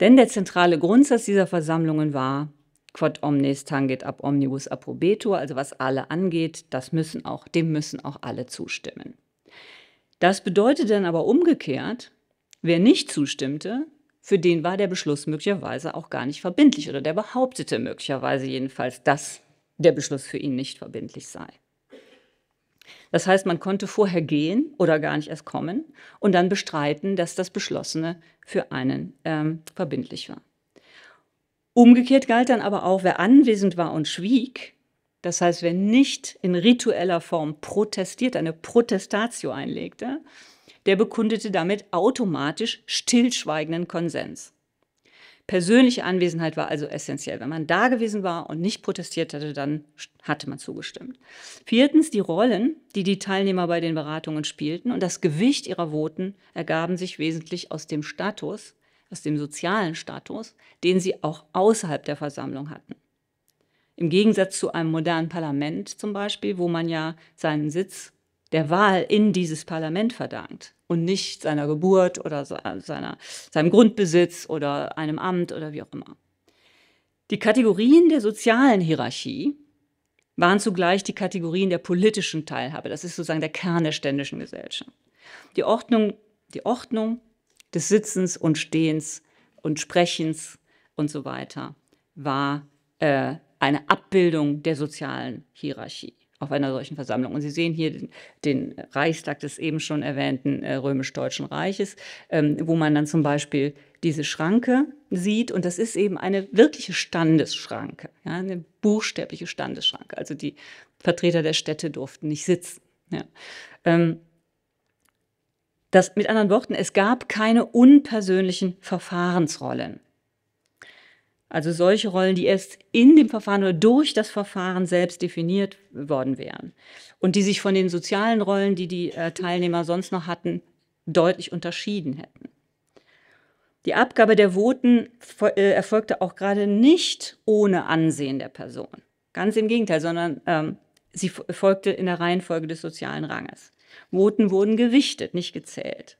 Denn der zentrale Grundsatz dieser Versammlungen war, Quod omnes tangit ab omnibus approbetur, also was alle angeht, das müssen auch, dem müssen auch alle zustimmen. Das bedeutet dann aber umgekehrt, wer nicht zustimmte, für den war der Beschluss möglicherweise auch gar nicht verbindlich oder der behauptete möglicherweise jedenfalls, dass der Beschluss für ihn nicht verbindlich sei. Das heißt, man konnte vorher gehen oder gar nicht erst kommen und dann bestreiten, dass das Beschlossene für einen ähm, verbindlich war. Umgekehrt galt dann aber auch, wer anwesend war und schwieg, das heißt, wer nicht in ritueller Form protestiert, eine Protestatio einlegte, der bekundete damit automatisch stillschweigenden Konsens. Persönliche Anwesenheit war also essentiell. Wenn man da gewesen war und nicht protestiert hatte, dann hatte man zugestimmt. Viertens, die Rollen, die die Teilnehmer bei den Beratungen spielten und das Gewicht ihrer Voten ergaben sich wesentlich aus dem Status, aus dem sozialen Status, den sie auch außerhalb der Versammlung hatten. Im Gegensatz zu einem modernen Parlament zum Beispiel, wo man ja seinen Sitz der Wahl in dieses Parlament verdankt und nicht seiner Geburt oder seiner, seinem Grundbesitz oder einem Amt oder wie auch immer. Die Kategorien der sozialen Hierarchie waren zugleich die Kategorien der politischen Teilhabe. Das ist sozusagen der Kern der ständischen Gesellschaft. Die Ordnung, die Ordnung des Sitzens und Stehens und Sprechens und so weiter war äh, eine Abbildung der sozialen Hierarchie auf einer solchen Versammlung. Und Sie sehen hier den, den Reichstag des eben schon erwähnten äh, römisch-deutschen Reiches, ähm, wo man dann zum Beispiel diese Schranke sieht. Und das ist eben eine wirkliche Standesschranke, ja, eine buchstäbliche Standesschranke. Also die Vertreter der Städte durften nicht sitzen. Ja. Ähm, das, mit anderen Worten, es gab keine unpersönlichen Verfahrensrollen. Also solche Rollen, die erst in dem Verfahren oder durch das Verfahren selbst definiert worden wären und die sich von den sozialen Rollen, die die äh, Teilnehmer sonst noch hatten, deutlich unterschieden hätten. Die Abgabe der Voten äh, erfolgte auch gerade nicht ohne Ansehen der Person. Ganz im Gegenteil, sondern ähm, sie folgte in der Reihenfolge des sozialen Ranges. Voten wurden gewichtet, nicht gezählt.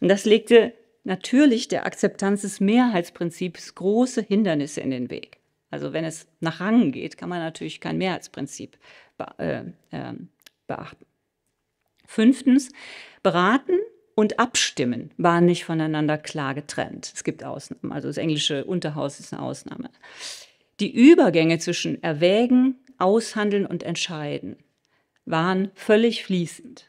Und das legte natürlich der Akzeptanz des Mehrheitsprinzips große Hindernisse in den Weg. Also wenn es nach Rang geht, kann man natürlich kein Mehrheitsprinzip be äh, ähm, beachten. Fünftens, beraten und abstimmen waren nicht voneinander klar getrennt. Es gibt Ausnahmen, also das englische Unterhaus ist eine Ausnahme. Die Übergänge zwischen erwägen, aushandeln und entscheiden waren völlig fließend.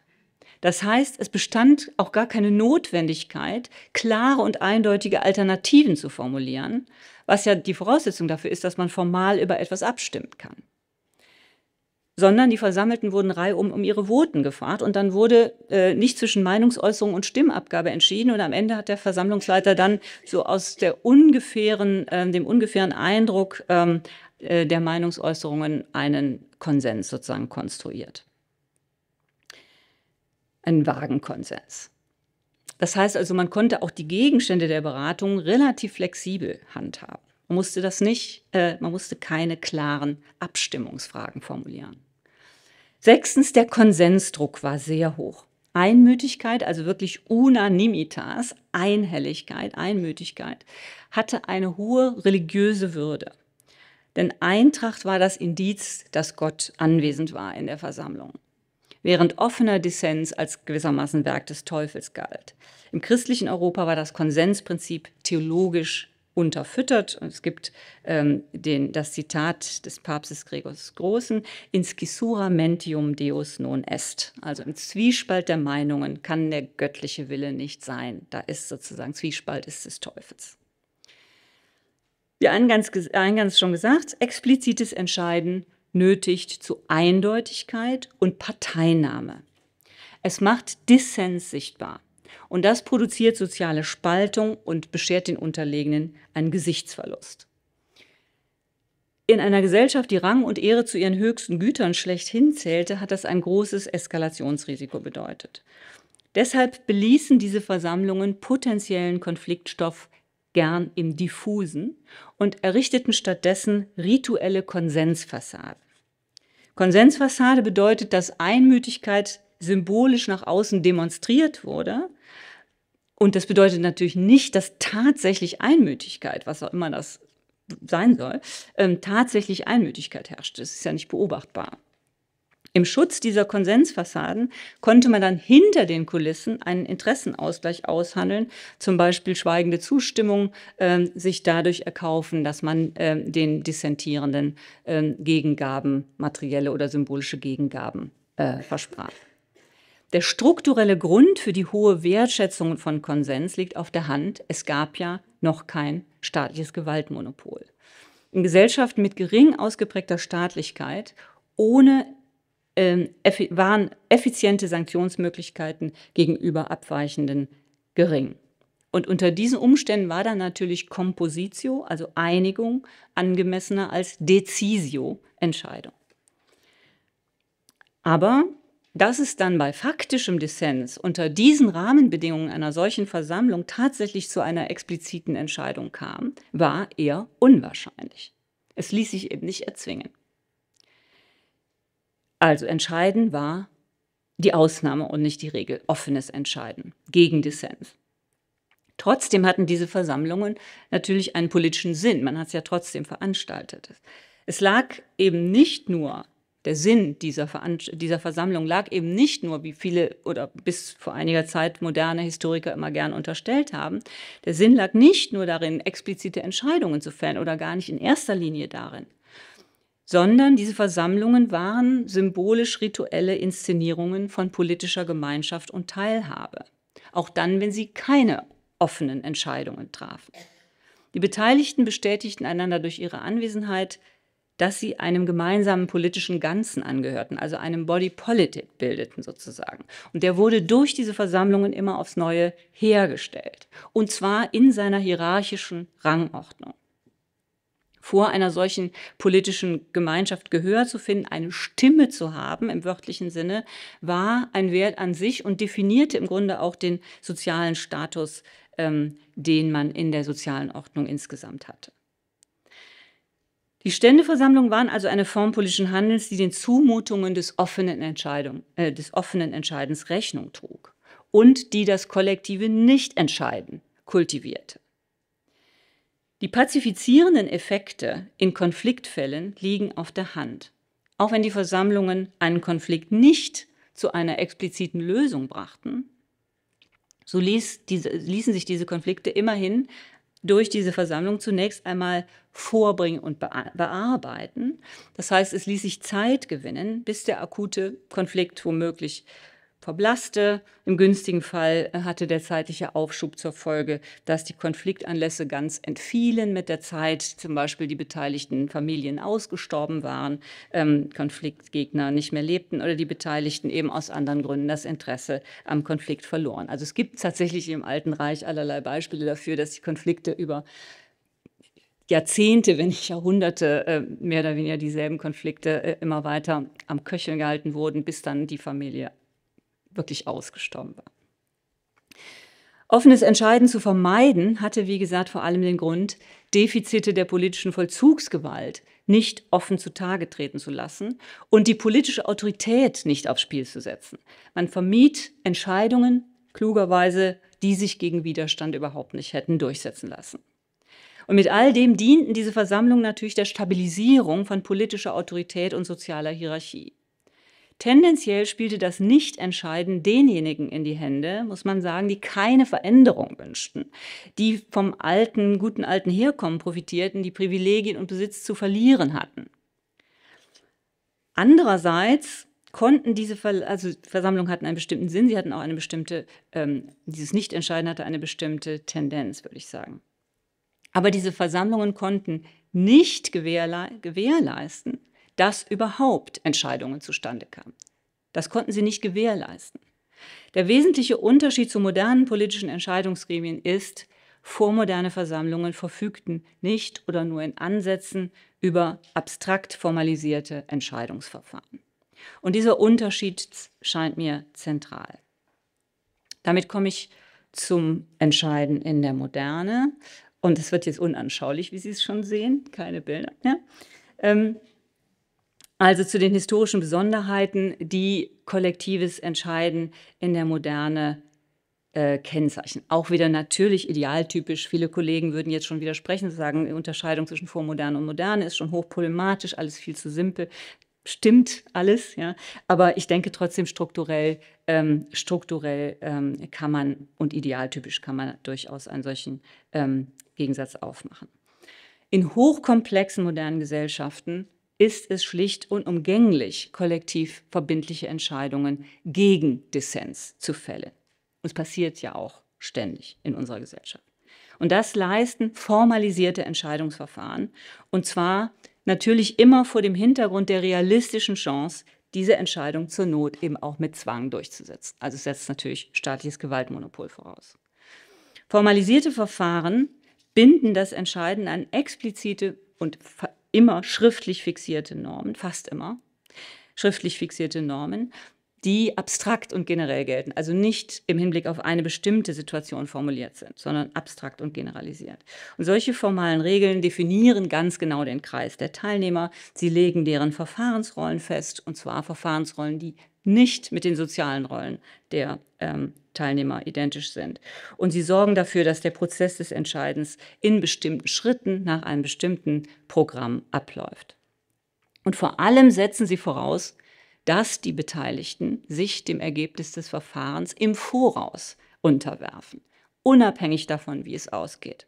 Das heißt, es bestand auch gar keine Notwendigkeit, klare und eindeutige Alternativen zu formulieren, was ja die Voraussetzung dafür ist, dass man formal über etwas abstimmen kann. Sondern die Versammelten wurden reihum um ihre Voten gefragt und dann wurde äh, nicht zwischen Meinungsäußerung und Stimmabgabe entschieden und am Ende hat der Versammlungsleiter dann so aus der ungefähren, äh, dem ungefähren Eindruck ähm, äh, der Meinungsäußerungen einen Konsens sozusagen konstruiert einen vagen Konsens. Das heißt also, man konnte auch die Gegenstände der Beratung relativ flexibel handhaben. Man musste das nicht, äh, man musste keine klaren Abstimmungsfragen formulieren. Sechstens, der Konsensdruck war sehr hoch. Einmütigkeit, also wirklich Unanimitas, Einhelligkeit, Einmütigkeit, hatte eine hohe religiöse Würde. Denn Eintracht war das Indiz, dass Gott anwesend war in der Versammlung während offener Dissens als gewissermaßen Werk des Teufels galt. Im christlichen Europa war das Konsensprinzip theologisch unterfüttert. Und es gibt ähm, den, das Zitat des Papstes Gregors Großen, in scissura mentium deus non est. Also im Zwiespalt der Meinungen kann der göttliche Wille nicht sein. Da ist sozusagen Zwiespalt ist des Teufels. Wie eingangs, eingangs schon gesagt, explizites Entscheiden nötigt zu Eindeutigkeit und Parteinahme. Es macht Dissens sichtbar. Und das produziert soziale Spaltung und beschert den Unterlegenen einen Gesichtsverlust. In einer Gesellschaft, die Rang und Ehre zu ihren höchsten Gütern schlechthin zählte, hat das ein großes Eskalationsrisiko bedeutet. Deshalb beließen diese Versammlungen potenziellen Konfliktstoff gern im Diffusen und errichteten stattdessen rituelle Konsensfassaden. Konsensfassade bedeutet, dass Einmütigkeit symbolisch nach außen demonstriert wurde. Und das bedeutet natürlich nicht, dass tatsächlich Einmütigkeit, was auch immer das sein soll, ähm, tatsächlich Einmütigkeit herrscht. Das ist ja nicht beobachtbar. Im Schutz dieser Konsensfassaden konnte man dann hinter den Kulissen einen Interessenausgleich aushandeln, zum Beispiel schweigende Zustimmung äh, sich dadurch erkaufen, dass man äh, den Dissentierenden äh, Gegengaben, materielle oder symbolische Gegengaben äh, versprach. Der strukturelle Grund für die hohe Wertschätzung von Konsens liegt auf der Hand. Es gab ja noch kein staatliches Gewaltmonopol. In Gesellschaften mit gering ausgeprägter Staatlichkeit ohne ähm, waren effiziente Sanktionsmöglichkeiten gegenüber Abweichenden gering. Und unter diesen Umständen war dann natürlich Compositio, also Einigung, angemessener als Decisio, Entscheidung. Aber dass es dann bei faktischem Dissens unter diesen Rahmenbedingungen einer solchen Versammlung tatsächlich zu einer expliziten Entscheidung kam, war eher unwahrscheinlich. Es ließ sich eben nicht erzwingen. Also entscheiden war die Ausnahme und nicht die Regel, offenes Entscheiden gegen Dissens. Trotzdem hatten diese Versammlungen natürlich einen politischen Sinn. Man hat es ja trotzdem veranstaltet. Es lag eben nicht nur, der Sinn dieser, dieser Versammlung lag eben nicht nur, wie viele oder bis vor einiger Zeit moderne Historiker immer gern unterstellt haben, der Sinn lag nicht nur darin, explizite Entscheidungen zu fällen oder gar nicht in erster Linie darin sondern diese Versammlungen waren symbolisch rituelle Inszenierungen von politischer Gemeinschaft und Teilhabe, auch dann, wenn sie keine offenen Entscheidungen trafen. Die Beteiligten bestätigten einander durch ihre Anwesenheit, dass sie einem gemeinsamen politischen Ganzen angehörten, also einem Body Politic bildeten sozusagen. Und der wurde durch diese Versammlungen immer aufs Neue hergestellt. Und zwar in seiner hierarchischen Rangordnung vor einer solchen politischen Gemeinschaft Gehör zu finden, eine Stimme zu haben im wörtlichen Sinne, war ein Wert an sich und definierte im Grunde auch den sozialen Status, ähm, den man in der sozialen Ordnung insgesamt hatte. Die Ständeversammlungen waren also eine Form politischen Handelns, die den Zumutungen des offenen, Entscheidung, äh, des offenen Entscheidens Rechnung trug und die das kollektive Nichtentscheiden kultivierte. Die pazifizierenden Effekte in Konfliktfällen liegen auf der Hand. Auch wenn die Versammlungen einen Konflikt nicht zu einer expliziten Lösung brachten, so ließ diese, ließen sich diese Konflikte immerhin durch diese Versammlung zunächst einmal vorbringen und bearbeiten. Das heißt, es ließ sich Zeit gewinnen, bis der akute Konflikt womöglich verblasste. Im günstigen Fall äh, hatte der zeitliche Aufschub zur Folge, dass die Konfliktanlässe ganz entfielen mit der Zeit, zum Beispiel die beteiligten Familien ausgestorben waren, ähm, Konfliktgegner nicht mehr lebten oder die Beteiligten eben aus anderen Gründen das Interesse am Konflikt verloren. Also es gibt tatsächlich im Alten Reich allerlei Beispiele dafür, dass die Konflikte über Jahrzehnte, wenn nicht Jahrhunderte, äh, mehr oder weniger dieselben Konflikte äh, immer weiter am Köcheln gehalten wurden, bis dann die Familie wirklich ausgestorben war. Offenes Entscheiden zu vermeiden hatte, wie gesagt, vor allem den Grund, Defizite der politischen Vollzugsgewalt nicht offen zutage treten zu lassen und die politische Autorität nicht aufs Spiel zu setzen. Man vermied Entscheidungen klugerweise, die sich gegen Widerstand überhaupt nicht hätten durchsetzen lassen. Und mit all dem dienten diese Versammlungen natürlich der Stabilisierung von politischer Autorität und sozialer Hierarchie. Tendenziell spielte das Nichtentscheiden denjenigen in die Hände, muss man sagen, die keine Veränderung wünschten, die vom alten, guten alten Herkommen profitierten, die Privilegien und Besitz zu verlieren hatten. Andererseits konnten diese Ver also Versammlungen hatten einen bestimmten Sinn, sie hatten auch eine bestimmte, ähm, dieses Nichtentscheiden hatte eine bestimmte Tendenz, würde ich sagen. Aber diese Versammlungen konnten nicht gewährle gewährleisten, dass überhaupt Entscheidungen zustande kamen. Das konnten sie nicht gewährleisten. Der wesentliche Unterschied zu modernen politischen Entscheidungsgremien ist, vormoderne Versammlungen verfügten nicht oder nur in Ansätzen über abstrakt formalisierte Entscheidungsverfahren. Und dieser Unterschied scheint mir zentral. Damit komme ich zum Entscheiden in der Moderne. Und es wird jetzt unanschaulich, wie Sie es schon sehen, keine Bilder mehr. Ne? Ähm, also zu den historischen Besonderheiten, die kollektives Entscheiden in der Moderne äh, kennzeichnen. Auch wieder natürlich idealtypisch. Viele Kollegen würden jetzt schon widersprechen, sagen, die Unterscheidung zwischen Vormoderne und Moderne ist schon hochproblematisch, alles viel zu simpel. Stimmt alles, ja. Aber ich denke trotzdem strukturell, ähm, strukturell ähm, kann man und idealtypisch kann man durchaus einen solchen ähm, Gegensatz aufmachen. In hochkomplexen modernen Gesellschaften ist es schlicht und umgänglich, kollektiv verbindliche Entscheidungen gegen Dissens zu fällen. Und es passiert ja auch ständig in unserer Gesellschaft. Und das leisten formalisierte Entscheidungsverfahren. Und zwar natürlich immer vor dem Hintergrund der realistischen Chance, diese Entscheidung zur Not eben auch mit Zwang durchzusetzen. Also es setzt natürlich staatliches Gewaltmonopol voraus. Formalisierte Verfahren binden das Entscheiden an explizite und immer schriftlich fixierte Normen, fast immer schriftlich fixierte Normen, die abstrakt und generell gelten, also nicht im Hinblick auf eine bestimmte Situation formuliert sind, sondern abstrakt und generalisiert. Und solche formalen Regeln definieren ganz genau den Kreis der Teilnehmer. Sie legen deren Verfahrensrollen fest, und zwar Verfahrensrollen, die nicht mit den sozialen Rollen der ähm, Teilnehmer identisch sind. Und sie sorgen dafür, dass der Prozess des Entscheidens in bestimmten Schritten nach einem bestimmten Programm abläuft. Und vor allem setzen sie voraus, dass die Beteiligten sich dem Ergebnis des Verfahrens im Voraus unterwerfen, unabhängig davon, wie es ausgeht.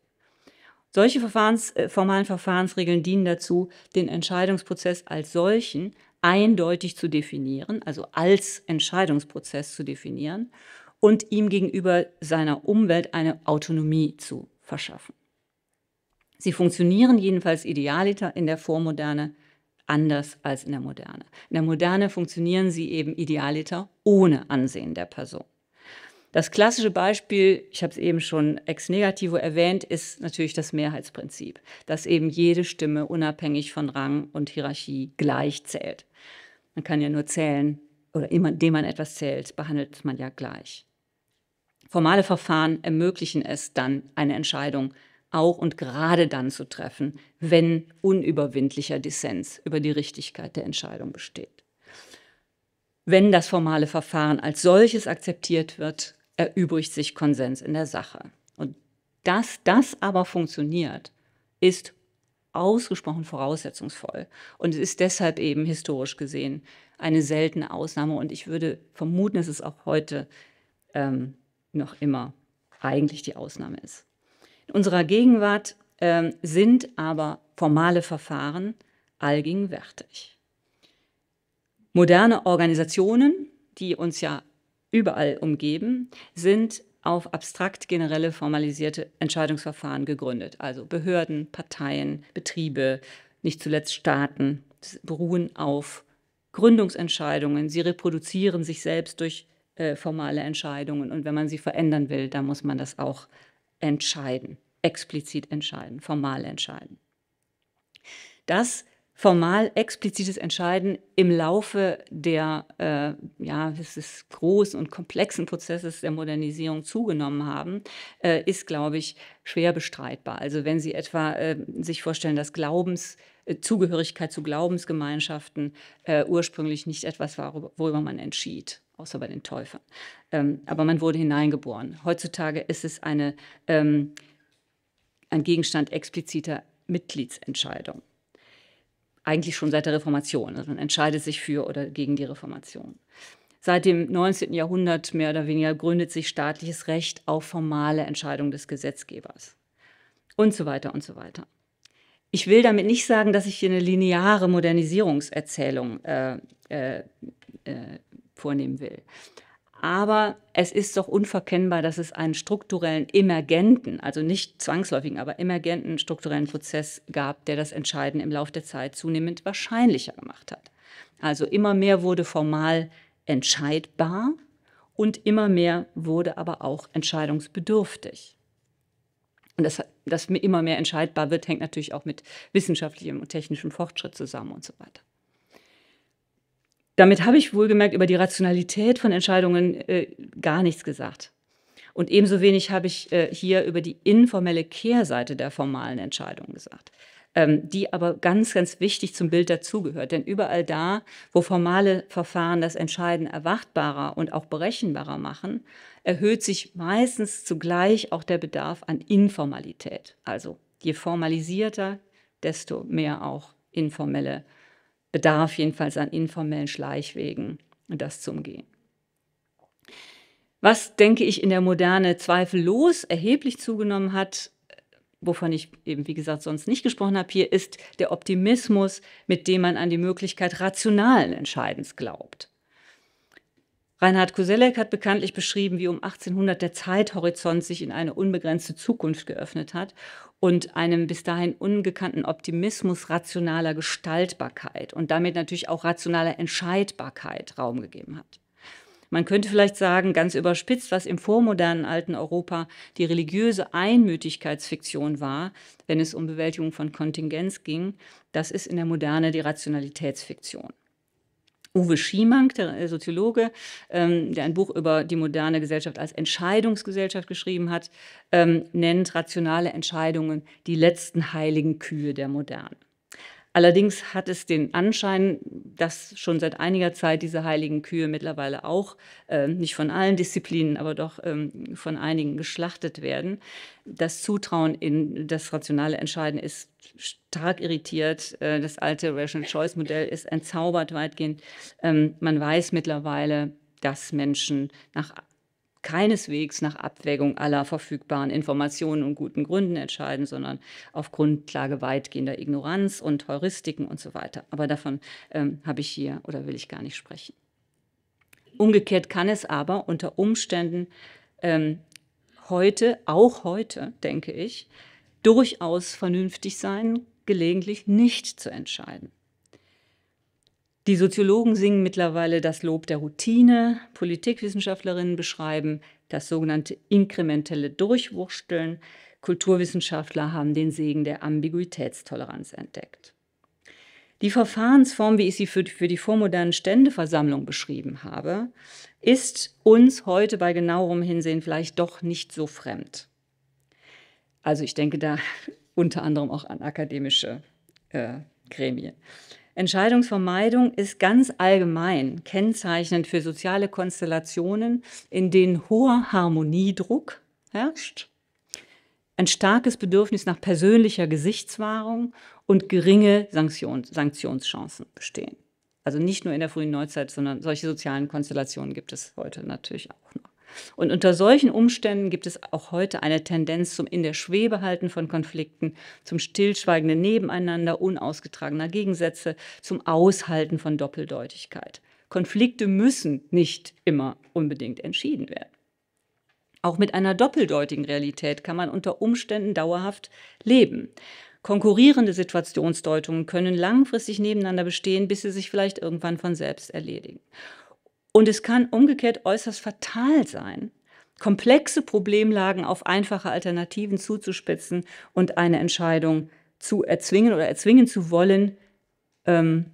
Solche Verfahrens, äh, formalen Verfahrensregeln dienen dazu, den Entscheidungsprozess als solchen eindeutig zu definieren, also als Entscheidungsprozess zu definieren und ihm gegenüber seiner Umwelt eine Autonomie zu verschaffen. Sie funktionieren jedenfalls idealiter in der Vormoderne anders als in der Moderne. In der Moderne funktionieren sie eben idealiter ohne Ansehen der Person. Das klassische Beispiel, ich habe es eben schon ex negativo erwähnt, ist natürlich das Mehrheitsprinzip, dass eben jede Stimme unabhängig von Rang und Hierarchie gleich zählt. Man kann ja nur zählen oder indem man etwas zählt, behandelt man ja gleich. Formale Verfahren ermöglichen es dann, eine Entscheidung auch und gerade dann zu treffen, wenn unüberwindlicher Dissens über die Richtigkeit der Entscheidung besteht. Wenn das formale Verfahren als solches akzeptiert wird, erübrigt sich Konsens in der Sache. Und dass das aber funktioniert, ist ausgesprochen voraussetzungsvoll und es ist deshalb eben historisch gesehen eine seltene Ausnahme und ich würde vermuten, dass es auch heute ähm, noch immer eigentlich die Ausnahme ist. In unserer Gegenwart ähm, sind aber formale Verfahren allgegenwärtig. Moderne Organisationen, die uns ja überall umgeben, sind auf abstrakt generelle formalisierte Entscheidungsverfahren gegründet. Also Behörden, Parteien, Betriebe, nicht zuletzt Staaten beruhen auf Gründungsentscheidungen. Sie reproduzieren sich selbst durch äh, formale Entscheidungen. Und wenn man sie verändern will, dann muss man das auch entscheiden, explizit entscheiden, formal entscheiden. Das ist formal explizites Entscheiden im Laufe der, äh, ja, des großen und komplexen Prozesses der Modernisierung zugenommen haben, äh, ist, glaube ich, schwer bestreitbar. Also wenn Sie etwa äh, sich vorstellen, dass Glaubens äh, Zugehörigkeit zu Glaubensgemeinschaften äh, ursprünglich nicht etwas war, worüber man entschied, außer bei den Täufern. Ähm, aber man wurde hineingeboren. Heutzutage ist es eine, ähm, ein Gegenstand expliziter Mitgliedsentscheidung eigentlich schon seit der Reformation. Also man entscheidet sich für oder gegen die Reformation. Seit dem 19. Jahrhundert mehr oder weniger gründet sich staatliches Recht auf formale Entscheidungen des Gesetzgebers. Und so weiter und so weiter. Ich will damit nicht sagen, dass ich hier eine lineare Modernisierungserzählung äh, äh, äh vornehmen will. Aber es ist doch unverkennbar, dass es einen strukturellen, emergenten, also nicht zwangsläufigen, aber emergenten strukturellen Prozess gab, der das Entscheiden im Laufe der Zeit zunehmend wahrscheinlicher gemacht hat. Also immer mehr wurde formal entscheidbar und immer mehr wurde aber auch entscheidungsbedürftig. Und dass das immer mehr entscheidbar wird, hängt natürlich auch mit wissenschaftlichem und technischem Fortschritt zusammen und so weiter. Damit habe ich wohlgemerkt über die Rationalität von Entscheidungen äh, gar nichts gesagt. Und ebenso wenig habe ich äh, hier über die informelle Kehrseite der formalen Entscheidungen gesagt, ähm, die aber ganz, ganz wichtig zum Bild dazugehört. Denn überall da, wo formale Verfahren das Entscheiden erwartbarer und auch berechenbarer machen, erhöht sich meistens zugleich auch der Bedarf an Informalität. Also je formalisierter, desto mehr auch informelle Bedarf jedenfalls an informellen Schleichwegen, das zu umgehen. Was, denke ich, in der Moderne zweifellos erheblich zugenommen hat, wovon ich eben, wie gesagt, sonst nicht gesprochen habe hier, ist der Optimismus, mit dem man an die Möglichkeit rationalen Entscheidens glaubt. Reinhard Koselleck hat bekanntlich beschrieben, wie um 1800 der Zeithorizont sich in eine unbegrenzte Zukunft geöffnet hat und einem bis dahin ungekannten Optimismus rationaler Gestaltbarkeit und damit natürlich auch rationaler Entscheidbarkeit Raum gegeben hat. Man könnte vielleicht sagen, ganz überspitzt, was im vormodernen alten Europa die religiöse Einmütigkeitsfiktion war, wenn es um Bewältigung von Kontingenz ging, das ist in der Moderne die Rationalitätsfiktion. Uwe Schiemank, der äh, Soziologe, ähm, der ein Buch über die moderne Gesellschaft als Entscheidungsgesellschaft geschrieben hat, ähm, nennt rationale Entscheidungen die letzten heiligen Kühe der Moderne. Allerdings hat es den Anschein, dass schon seit einiger Zeit diese heiligen Kühe mittlerweile auch, äh, nicht von allen Disziplinen, aber doch ähm, von einigen geschlachtet werden. Das Zutrauen in das rationale Entscheiden ist stark irritiert. Äh, das alte Rational Choice Modell ist entzaubert weitgehend. Ähm, man weiß mittlerweile, dass Menschen nach keineswegs nach Abwägung aller verfügbaren Informationen und guten Gründen entscheiden, sondern auf Grundlage weitgehender Ignoranz und Heuristiken und so weiter. Aber davon ähm, habe ich hier oder will ich gar nicht sprechen. Umgekehrt kann es aber unter Umständen ähm, heute, auch heute, denke ich, durchaus vernünftig sein, gelegentlich nicht zu entscheiden. Die Soziologen singen mittlerweile das Lob der Routine, Politikwissenschaftlerinnen beschreiben das sogenannte inkrementelle Durchwursteln, Kulturwissenschaftler haben den Segen der Ambiguitätstoleranz entdeckt. Die Verfahrensform, wie ich sie für, für die vormodernen Ständeversammlung beschrieben habe, ist uns heute bei genauerem Hinsehen vielleicht doch nicht so fremd. Also ich denke da unter anderem auch an akademische äh, Gremien. Entscheidungsvermeidung ist ganz allgemein kennzeichnend für soziale Konstellationen, in denen hoher Harmoniedruck herrscht, ein starkes Bedürfnis nach persönlicher Gesichtswahrung und geringe Sanktion, Sanktionschancen bestehen. Also nicht nur in der frühen Neuzeit, sondern solche sozialen Konstellationen gibt es heute natürlich auch noch. Und unter solchen Umständen gibt es auch heute eine Tendenz zum in der Schwebe halten von Konflikten, zum stillschweigenden Nebeneinander unausgetragener Gegensätze, zum Aushalten von Doppeldeutigkeit. Konflikte müssen nicht immer unbedingt entschieden werden. Auch mit einer doppeldeutigen Realität kann man unter Umständen dauerhaft leben. Konkurrierende Situationsdeutungen können langfristig nebeneinander bestehen, bis sie sich vielleicht irgendwann von selbst erledigen. Und es kann umgekehrt äußerst fatal sein, komplexe Problemlagen auf einfache Alternativen zuzuspitzen und eine Entscheidung zu erzwingen oder erzwingen zu wollen, ähm,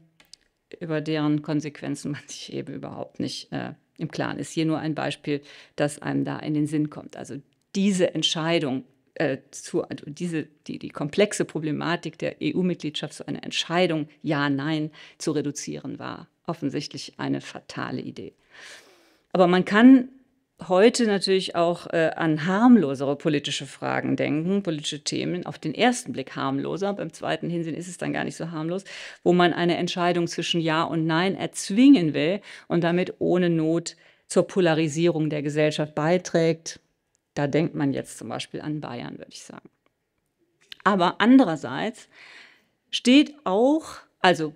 über deren Konsequenzen man sich eben überhaupt nicht äh, im Klaren ist. Hier nur ein Beispiel, das einem da in den Sinn kommt. Also diese Entscheidung, äh, zu, also diese, die, die komplexe Problematik der EU-Mitgliedschaft zu einer Entscheidung Ja, Nein zu reduzieren war offensichtlich eine fatale Idee. Aber man kann heute natürlich auch äh, an harmlosere politische Fragen denken, politische Themen, auf den ersten Blick harmloser, beim zweiten Hinsehen ist es dann gar nicht so harmlos, wo man eine Entscheidung zwischen Ja und Nein erzwingen will und damit ohne Not zur Polarisierung der Gesellschaft beiträgt. Da denkt man jetzt zum Beispiel an Bayern, würde ich sagen. Aber andererseits steht auch, also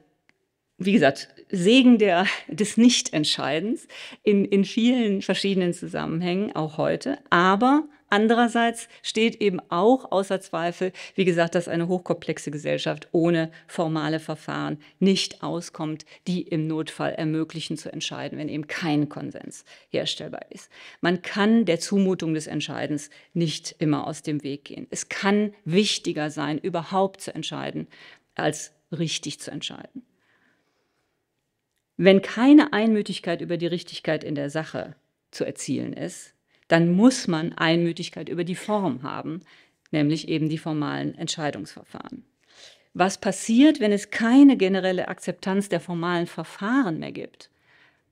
wie gesagt, Segen der, des Nichtentscheidens in, in vielen verschiedenen Zusammenhängen, auch heute. Aber andererseits steht eben auch außer Zweifel, wie gesagt, dass eine hochkomplexe Gesellschaft ohne formale Verfahren nicht auskommt, die im Notfall ermöglichen zu entscheiden, wenn eben kein Konsens herstellbar ist. Man kann der Zumutung des Entscheidens nicht immer aus dem Weg gehen. Es kann wichtiger sein, überhaupt zu entscheiden, als richtig zu entscheiden. Wenn keine Einmütigkeit über die Richtigkeit in der Sache zu erzielen ist, dann muss man Einmütigkeit über die Form haben, nämlich eben die formalen Entscheidungsverfahren. Was passiert, wenn es keine generelle Akzeptanz der formalen Verfahren mehr gibt?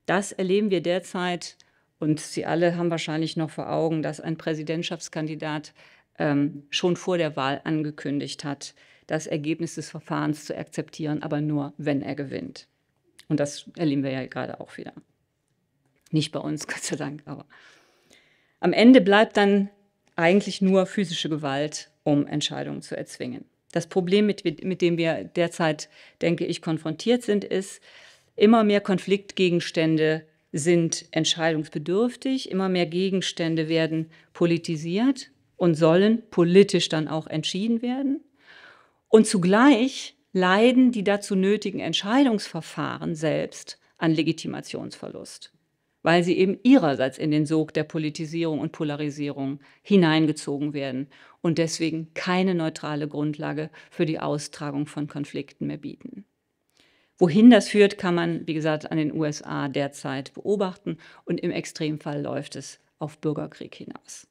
Das erleben wir derzeit und Sie alle haben wahrscheinlich noch vor Augen, dass ein Präsidentschaftskandidat ähm, schon vor der Wahl angekündigt hat, das Ergebnis des Verfahrens zu akzeptieren, aber nur, wenn er gewinnt. Und das erleben wir ja gerade auch wieder. Nicht bei uns, Gott sei Dank, aber am Ende bleibt dann eigentlich nur physische Gewalt, um Entscheidungen zu erzwingen. Das Problem, mit, mit dem wir derzeit, denke ich, konfrontiert sind, ist, immer mehr Konfliktgegenstände sind entscheidungsbedürftig, immer mehr Gegenstände werden politisiert und sollen politisch dann auch entschieden werden. Und zugleich leiden die dazu nötigen Entscheidungsverfahren selbst an Legitimationsverlust, weil sie eben ihrerseits in den Sog der Politisierung und Polarisierung hineingezogen werden und deswegen keine neutrale Grundlage für die Austragung von Konflikten mehr bieten. Wohin das führt, kann man, wie gesagt, an den USA derzeit beobachten und im Extremfall läuft es auf Bürgerkrieg hinaus.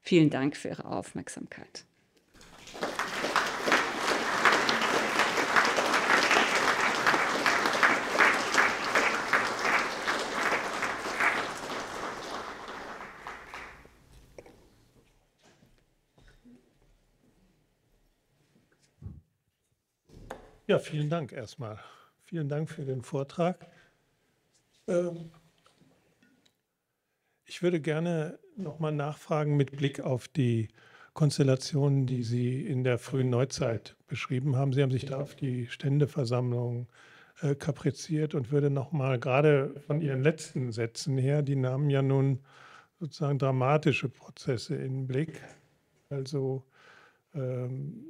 Vielen Dank für Ihre Aufmerksamkeit. Ja, vielen Dank erstmal. Vielen Dank für den Vortrag. Ähm, ich würde gerne nochmal nachfragen mit Blick auf die Konstellationen, die Sie in der frühen Neuzeit beschrieben haben. Sie haben sich da auf die Ständeversammlung äh, kapriziert und würde nochmal gerade von Ihren letzten Sätzen her, die nahmen ja nun sozusagen dramatische Prozesse in den Blick. Also ähm,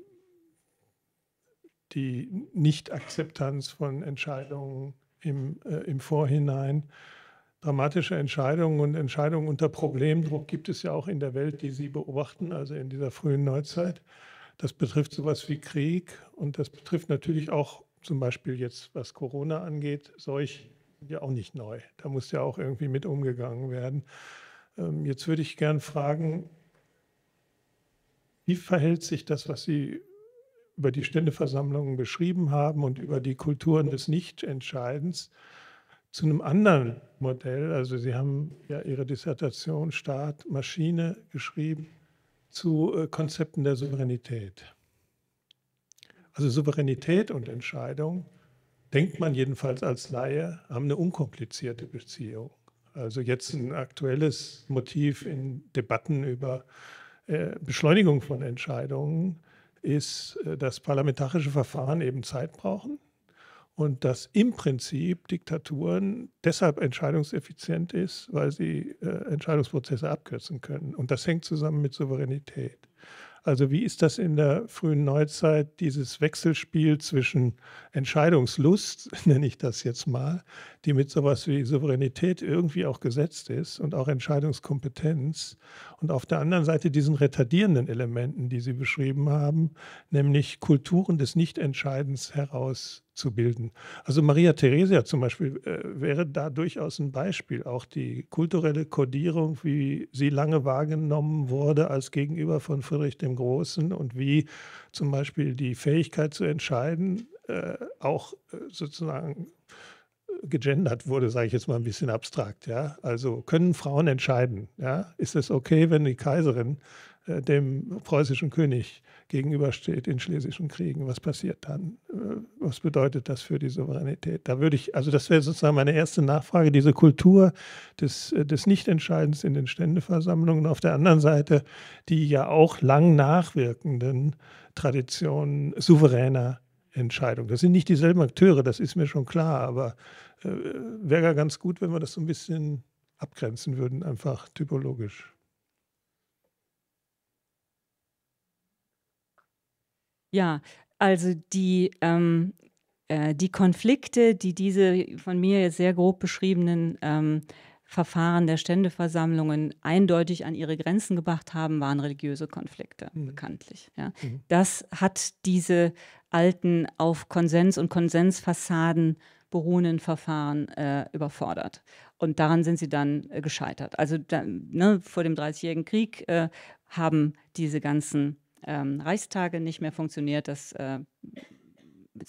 die Nichtakzeptanz von Entscheidungen im, äh, im Vorhinein. Dramatische Entscheidungen und Entscheidungen unter Problemdruck gibt es ja auch in der Welt, die Sie beobachten, also in dieser frühen Neuzeit. Das betrifft sowas wie Krieg und das betrifft natürlich auch zum Beispiel jetzt, was Corona angeht, solch ja auch nicht neu. Da muss ja auch irgendwie mit umgegangen werden. Ähm, jetzt würde ich gern fragen, wie verhält sich das, was Sie über die Ständeversammlungen beschrieben haben und über die Kulturen des Nichtentscheidens zu einem anderen Modell. Also Sie haben ja Ihre Dissertation Staat, Maschine geschrieben zu äh, Konzepten der Souveränität. Also Souveränität und Entscheidung, denkt man jedenfalls als Laie, haben eine unkomplizierte Beziehung. Also jetzt ein aktuelles Motiv in Debatten über äh, Beschleunigung von Entscheidungen ist, äh, dass parlamentarische Verfahren eben Zeit brauchen und dass im Prinzip Diktaturen deshalb entscheidungseffizient ist, weil sie äh, Entscheidungsprozesse abkürzen können. Und das hängt zusammen mit Souveränität. Also wie ist das in der frühen Neuzeit, dieses Wechselspiel zwischen Entscheidungslust, nenne ich das jetzt mal, die mit sowas wie Souveränität irgendwie auch gesetzt ist und auch Entscheidungskompetenz und auf der anderen Seite diesen retardierenden Elementen, die Sie beschrieben haben, nämlich Kulturen des Nichtentscheidens heraus zu bilden. Also Maria Theresia zum Beispiel äh, wäre da durchaus ein Beispiel. Auch die kulturelle Kodierung, wie sie lange wahrgenommen wurde als Gegenüber von Friedrich dem Großen und wie zum Beispiel die Fähigkeit zu entscheiden äh, auch äh, sozusagen äh, gegendert wurde, sage ich jetzt mal ein bisschen abstrakt. Ja? Also können Frauen entscheiden? Ja? Ist es okay, wenn die Kaiserin äh, dem preußischen König gegenübersteht in schlesischen Kriegen. Was passiert dann? Äh, was bedeutet das für die Souveränität? Da würde ich, also das wäre sozusagen meine erste Nachfrage, diese Kultur des, äh, des Nichtentscheidens in den Ständeversammlungen. Auf der anderen Seite die ja auch lang nachwirkenden Traditionen souveräner Entscheidungen. Das sind nicht dieselben Akteure, das ist mir schon klar, aber äh, wäre ja ganz gut, wenn wir das so ein bisschen abgrenzen würden, einfach typologisch. Ja, also die, ähm, äh, die Konflikte, die diese von mir jetzt sehr grob beschriebenen ähm, Verfahren der Ständeversammlungen eindeutig an ihre Grenzen gebracht haben, waren religiöse Konflikte, mhm. bekanntlich. Ja. Mhm. Das hat diese alten, auf Konsens und Konsensfassaden beruhenden Verfahren äh, überfordert. Und daran sind sie dann äh, gescheitert. Also da, ne, vor dem Dreißigjährigen Krieg äh, haben diese ganzen ähm, Reichstage nicht mehr funktioniert. Das äh,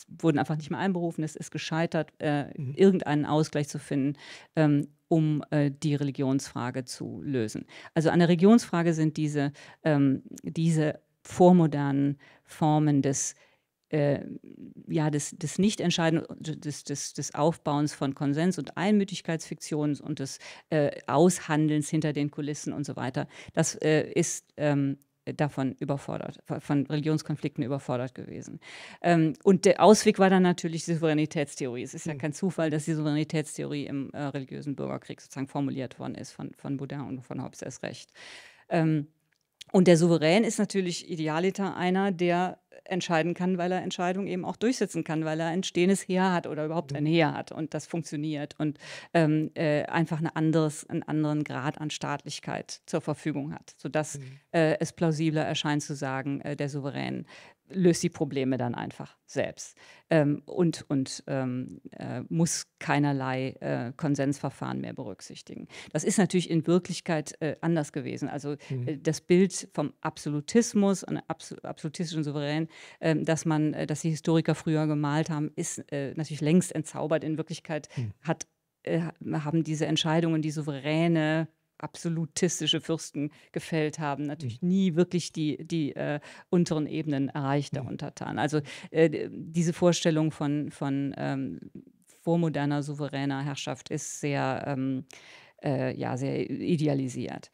wurden einfach nicht mehr einberufen. Es ist gescheitert, äh, mhm. irgendeinen Ausgleich zu finden, ähm, um äh, die Religionsfrage zu lösen. Also an der Religionsfrage sind diese, ähm, diese vormodernen Formen des äh, ja, des, des Nichtentscheiden, des, des, des Aufbauens von Konsens und Einmütigkeitsfiktionen und des äh, Aushandelns hinter den Kulissen und so weiter. Das äh, ist ähm, davon überfordert, von Religionskonflikten überfordert gewesen. Ähm, und der Ausweg war dann natürlich die Souveränitätstheorie. Es ist ja hm. kein Zufall, dass die Souveränitätstheorie im äh, religiösen Bürgerkrieg sozusagen formuliert worden ist von, von Boudin und von Hobbes erst recht. Ähm, und der Souverän ist natürlich idealiter einer, der entscheiden kann, weil er Entscheidungen eben auch durchsetzen kann, weil er ein stehendes Heer hat oder überhaupt ein Heer hat und das funktioniert und ähm, äh, einfach eine anderes, einen anderen Grad an Staatlichkeit zur Verfügung hat, sodass mhm. äh, es plausibler erscheint zu sagen, äh, der Souverän löst die Probleme dann einfach selbst ähm, und, und ähm, äh, muss keinerlei äh, Konsensverfahren mehr berücksichtigen. Das ist natürlich in Wirklichkeit äh, anders gewesen. Also mhm. Äh, das Bild vom Absolutismus, einem Abs absolutistischen Souverän, ähm, dass man, äh, dass die Historiker früher gemalt haben, ist äh, natürlich längst entzaubert. In Wirklichkeit mhm. hat haben diese Entscheidungen, die souveräne absolutistische Fürsten gefällt haben, natürlich mhm. nie wirklich die, die äh, unteren Ebenen erreicht der mhm. Untertan. Also äh, diese Vorstellung von, von ähm, vormoderner souveräner Herrschaft ist sehr, ähm, äh, ja, sehr idealisiert.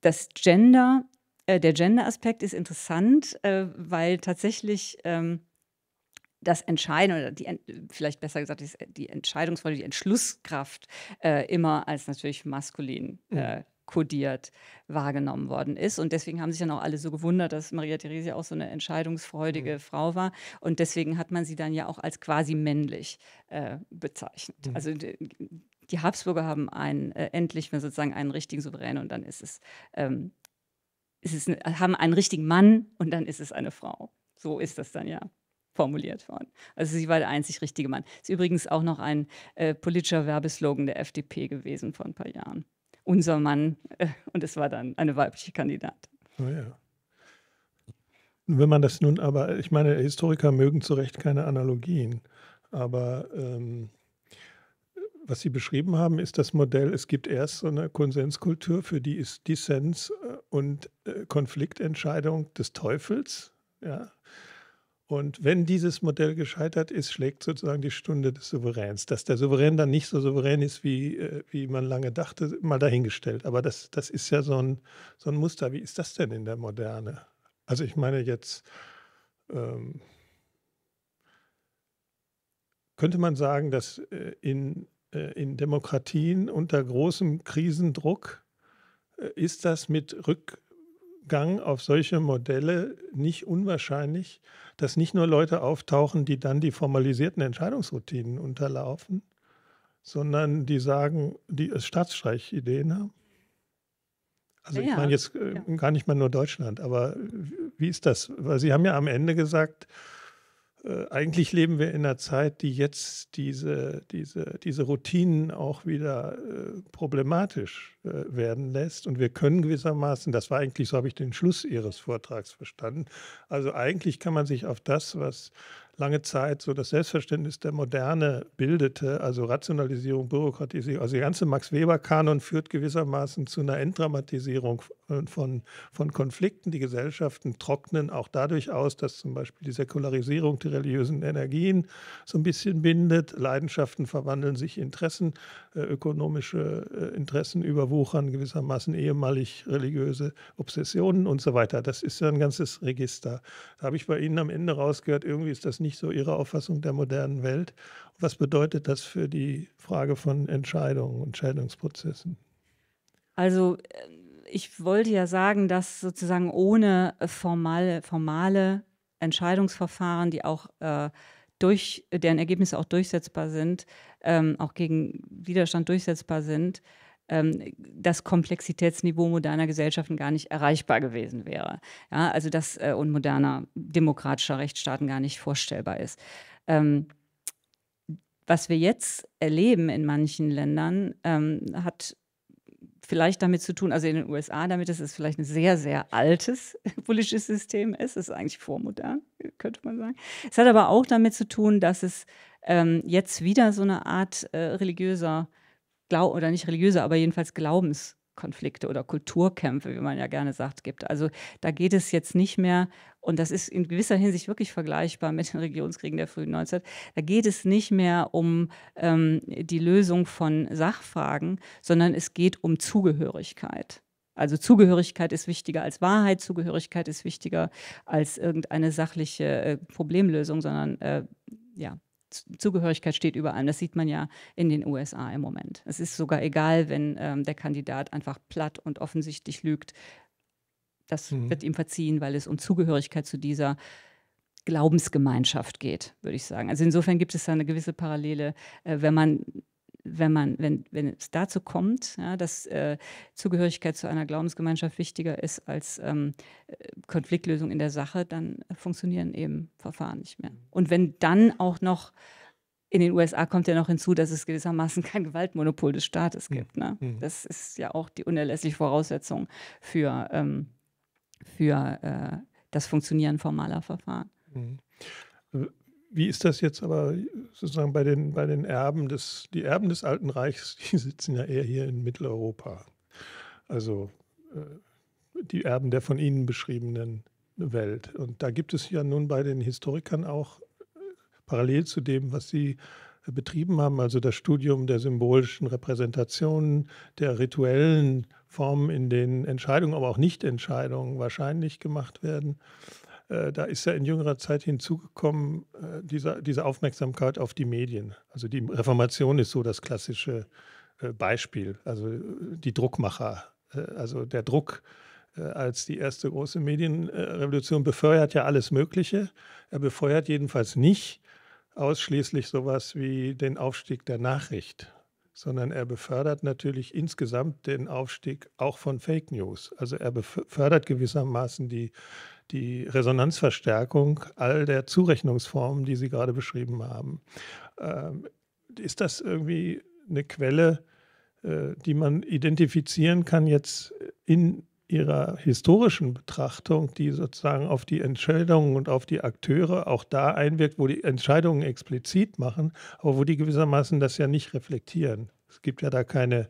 Das Gender, äh, der Gender-Aspekt ist interessant, äh, weil tatsächlich ähm, das Entscheiden oder die, vielleicht besser gesagt, die Entscheidungsfreude, die Entschlusskraft äh, immer als natürlich maskulin mhm. äh, kodiert wahrgenommen worden ist. Und deswegen haben sich dann auch alle so gewundert, dass Maria Theresia auch so eine entscheidungsfreudige mhm. Frau war. Und deswegen hat man sie dann ja auch als quasi männlich äh, bezeichnet. Mhm. Also die Habsburger haben einen, äh, endlich mal sozusagen einen richtigen Souverän und dann ist es, ähm, ist es haben einen richtigen Mann und dann ist es eine Frau. So ist das dann ja formuliert worden. Also sie war der einzig richtige Mann. Ist übrigens auch noch ein äh, politischer Werbeslogan der FDP gewesen vor ein paar Jahren. Unser Mann äh, und es war dann eine weibliche Kandidatin. Oh ja. Wenn man das nun aber, ich meine, Historiker mögen zu Recht keine Analogien, aber ähm, was Sie beschrieben haben, ist das Modell, es gibt erst so eine Konsenskultur, für die ist Dissens äh, und äh, Konfliktentscheidung des Teufels. Ja, und wenn dieses Modell gescheitert ist, schlägt sozusagen die Stunde des Souveräns. Dass der Souverän dann nicht so souverän ist, wie, äh, wie man lange dachte, mal dahingestellt. Aber das, das ist ja so ein, so ein Muster. Wie ist das denn in der Moderne? Also ich meine jetzt, ähm, könnte man sagen, dass äh, in, äh, in Demokratien unter großem Krisendruck ist das mit Rück Gang auf solche Modelle nicht unwahrscheinlich, dass nicht nur Leute auftauchen, die dann die formalisierten Entscheidungsroutinen unterlaufen, sondern die sagen, die Staatsstreichideen haben? Also ja, ich meine jetzt äh, ja. gar nicht mal nur Deutschland, aber wie ist das? Weil Sie haben ja am Ende gesagt, äh, eigentlich leben wir in einer Zeit, die jetzt diese, diese, diese Routinen auch wieder äh, problematisch äh, werden lässt. Und wir können gewissermaßen, das war eigentlich, so habe ich den Schluss Ihres Vortrags verstanden, also eigentlich kann man sich auf das, was lange Zeit so das Selbstverständnis der Moderne bildete, also Rationalisierung, Bürokratisierung. Also der ganze Max-Weber-Kanon führt gewissermaßen zu einer Entdramatisierung äh, von, von Konflikten. Die Gesellschaften trocknen auch dadurch aus, dass zum Beispiel die Säkularisierung der religiösen Energien so ein bisschen bindet. Leidenschaften verwandeln sich Interessen, äh, ökonomische äh, Interessen überwuchern gewissermaßen ehemalig religiöse Obsessionen und so weiter. Das ist ja ein ganzes Register. Da habe ich bei Ihnen am Ende rausgehört, irgendwie ist das nicht nicht so ihre Auffassung der modernen Welt. Was bedeutet das für die Frage von Entscheidungen, und Entscheidungsprozessen? Also äh, ich wollte ja sagen, dass sozusagen ohne formale, formale Entscheidungsverfahren, die auch äh, durch, deren Ergebnisse auch durchsetzbar sind, ähm, auch gegen Widerstand durchsetzbar sind, ähm, das Komplexitätsniveau moderner Gesellschaften gar nicht erreichbar gewesen wäre. Ja, also das äh, und moderner demokratischer Rechtsstaaten gar nicht vorstellbar ist. Ähm, was wir jetzt erleben in manchen Ländern, ähm, hat vielleicht damit zu tun, also in den USA damit, dass es vielleicht ein sehr, sehr altes politisches System ist. Es ist eigentlich vormodern, könnte man sagen. Es hat aber auch damit zu tun, dass es ähm, jetzt wieder so eine Art äh, religiöser Glau oder nicht religiöse, aber jedenfalls Glaubenskonflikte oder Kulturkämpfe, wie man ja gerne sagt, gibt. Also da geht es jetzt nicht mehr, und das ist in gewisser Hinsicht wirklich vergleichbar mit den Religionskriegen der frühen Neuzeit, da geht es nicht mehr um ähm, die Lösung von Sachfragen, sondern es geht um Zugehörigkeit. Also Zugehörigkeit ist wichtiger als Wahrheit, Zugehörigkeit ist wichtiger als irgendeine sachliche äh, Problemlösung, sondern äh, ja, Zugehörigkeit steht über allem. Das sieht man ja in den USA im Moment. Es ist sogar egal, wenn ähm, der Kandidat einfach platt und offensichtlich lügt. Das mhm. wird ihm verziehen, weil es um Zugehörigkeit zu dieser Glaubensgemeinschaft geht, würde ich sagen. Also insofern gibt es da eine gewisse Parallele, äh, wenn man wenn, man, wenn, wenn es dazu kommt, ja, dass äh, Zugehörigkeit zu einer Glaubensgemeinschaft wichtiger ist als ähm, äh, Konfliktlösung in der Sache, dann funktionieren eben Verfahren nicht mehr. Und wenn dann auch noch in den USA kommt ja noch hinzu, dass es gewissermaßen kein Gewaltmonopol des Staates gibt. Ne? Mhm. Das ist ja auch die unerlässliche Voraussetzung für, ähm, für äh, das Funktionieren formaler Verfahren. Mhm. Wie ist das jetzt aber sozusagen bei den, bei den Erben des, die Erben des Alten Reichs, die sitzen ja eher hier in Mitteleuropa. Also äh, die Erben der von Ihnen beschriebenen Welt. Und da gibt es ja nun bei den Historikern auch äh, parallel zu dem, was Sie betrieben haben, also das Studium der symbolischen Repräsentationen, der rituellen Formen, in denen Entscheidungen, aber auch Nichtentscheidungen wahrscheinlich gemacht werden, äh, da ist ja in jüngerer Zeit hinzugekommen, äh, dieser, diese Aufmerksamkeit auf die Medien. Also die Reformation ist so das klassische äh, Beispiel, also die Druckmacher, also der Druck als die erste große Medienrevolution befeuert ja alles Mögliche. Er befeuert jedenfalls nicht ausschließlich sowas wie den Aufstieg der Nachricht, sondern er befördert natürlich insgesamt den Aufstieg auch von Fake News. Also er befördert gewissermaßen die die Resonanzverstärkung all der Zurechnungsformen, die Sie gerade beschrieben haben. Ähm, ist das irgendwie eine Quelle, äh, die man identifizieren kann jetzt in Ihrer historischen Betrachtung, die sozusagen auf die Entscheidungen und auf die Akteure auch da einwirkt, wo die Entscheidungen explizit machen, aber wo die gewissermaßen das ja nicht reflektieren. Es gibt ja da keine,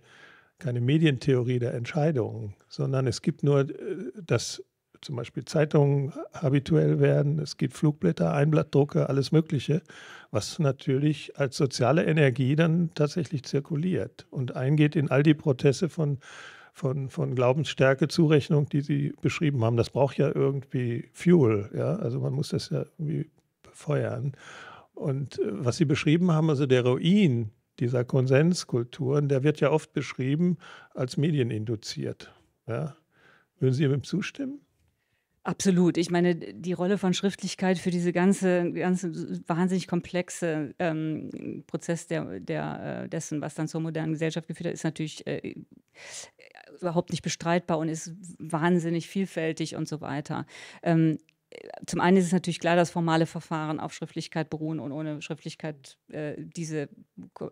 keine Medientheorie der Entscheidungen, sondern es gibt nur äh, das zum Beispiel Zeitungen habituell werden, es gibt Flugblätter, Einblattdrucke, alles Mögliche, was natürlich als soziale Energie dann tatsächlich zirkuliert und eingeht in all die Proteste von, von, von Glaubensstärke, Zurechnung, die Sie beschrieben haben. Das braucht ja irgendwie Fuel, ja? also man muss das ja irgendwie befeuern. Und äh, was Sie beschrieben haben, also der Ruin dieser Konsenskulturen, der wird ja oft beschrieben als medieninduziert. Ja? Würden Sie ihm zustimmen? Absolut. Ich meine, die Rolle von Schriftlichkeit für diese ganze, ganze wahnsinnig komplexe ähm, Prozess der, der, äh, dessen, was dann zur modernen Gesellschaft geführt hat, ist natürlich äh, überhaupt nicht bestreitbar und ist wahnsinnig vielfältig und so weiter. Ähm, zum einen ist es natürlich klar, dass formale Verfahren auf Schriftlichkeit beruhen und ohne Schriftlichkeit äh, diese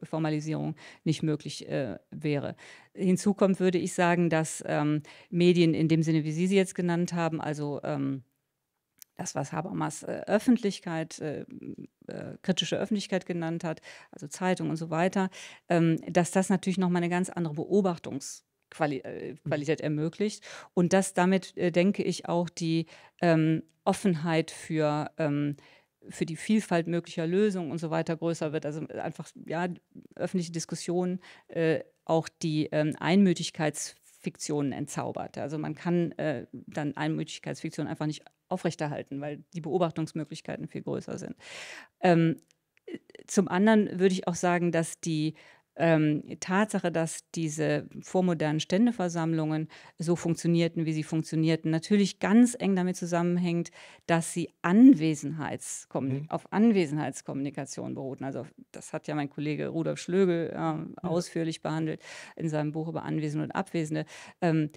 Formalisierung nicht möglich äh, wäre. Hinzu kommt, würde ich sagen, dass ähm, Medien in dem Sinne, wie Sie sie jetzt genannt haben, also ähm, das, was Habermas äh, Öffentlichkeit, äh, äh, kritische Öffentlichkeit genannt hat, also Zeitung und so weiter, ähm, dass das natürlich nochmal eine ganz andere Beobachtungs- Quali äh, mhm. Qualität ermöglicht und dass damit, äh, denke ich, auch die ähm, Offenheit für, ähm, für die Vielfalt möglicher Lösungen und so weiter größer wird. Also äh, einfach, ja, öffentliche Diskussionen äh, auch die ähm, Einmütigkeitsfiktionen entzaubert. Also man kann äh, dann Einmütigkeitsfiktionen einfach nicht aufrechterhalten, weil die Beobachtungsmöglichkeiten viel größer sind. Ähm, äh, zum anderen würde ich auch sagen, dass die ähm, Tatsache, dass diese vormodernen Ständeversammlungen so funktionierten, wie sie funktionierten, natürlich ganz eng damit zusammenhängt, dass sie mhm. auf Anwesenheitskommunikation beruhten. Also das hat ja mein Kollege Rudolf Schlögel äh, mhm. ausführlich behandelt in seinem Buch über Anwesende und Abwesende. Ähm,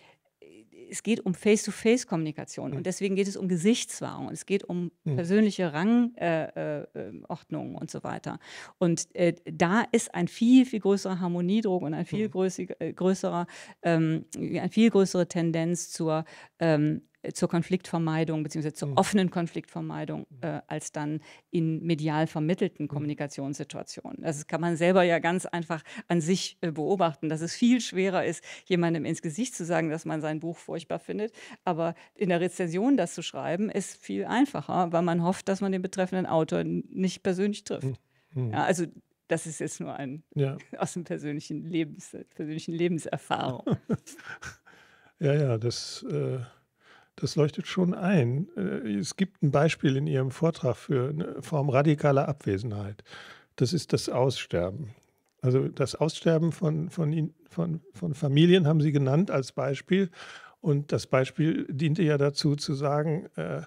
es geht um Face-to-Face-Kommunikation und mhm. deswegen geht es um Gesichtswahrung, und es geht um mhm. persönliche Rangordnungen äh, äh, und so weiter. Und äh, da ist ein viel, viel größerer Harmoniedruck und ein viel mhm. größer, äh, größerer, ähm, eine viel größere Tendenz zur ähm, zur Konfliktvermeidung bzw. zur mhm. offenen Konfliktvermeidung mhm. äh, als dann in medial vermittelten mhm. Kommunikationssituationen. Das kann man selber ja ganz einfach an sich äh, beobachten, dass es viel schwerer ist, jemandem ins Gesicht zu sagen, dass man sein Buch furchtbar findet. Aber in der Rezension das zu schreiben, ist viel einfacher, weil man hofft, dass man den betreffenden Autor nicht persönlich trifft. Ja, also das ist jetzt nur ein ja. aus dem persönlichen Lebens, persönlichen Lebenserfahrung. ja, ja, das. Äh das leuchtet schon ein. Äh, es gibt ein Beispiel in Ihrem Vortrag für eine Form radikaler Abwesenheit. Das ist das Aussterben. Also das Aussterben von, von, von, von Familien haben Sie genannt als Beispiel. Und das Beispiel diente ja dazu zu sagen, äh,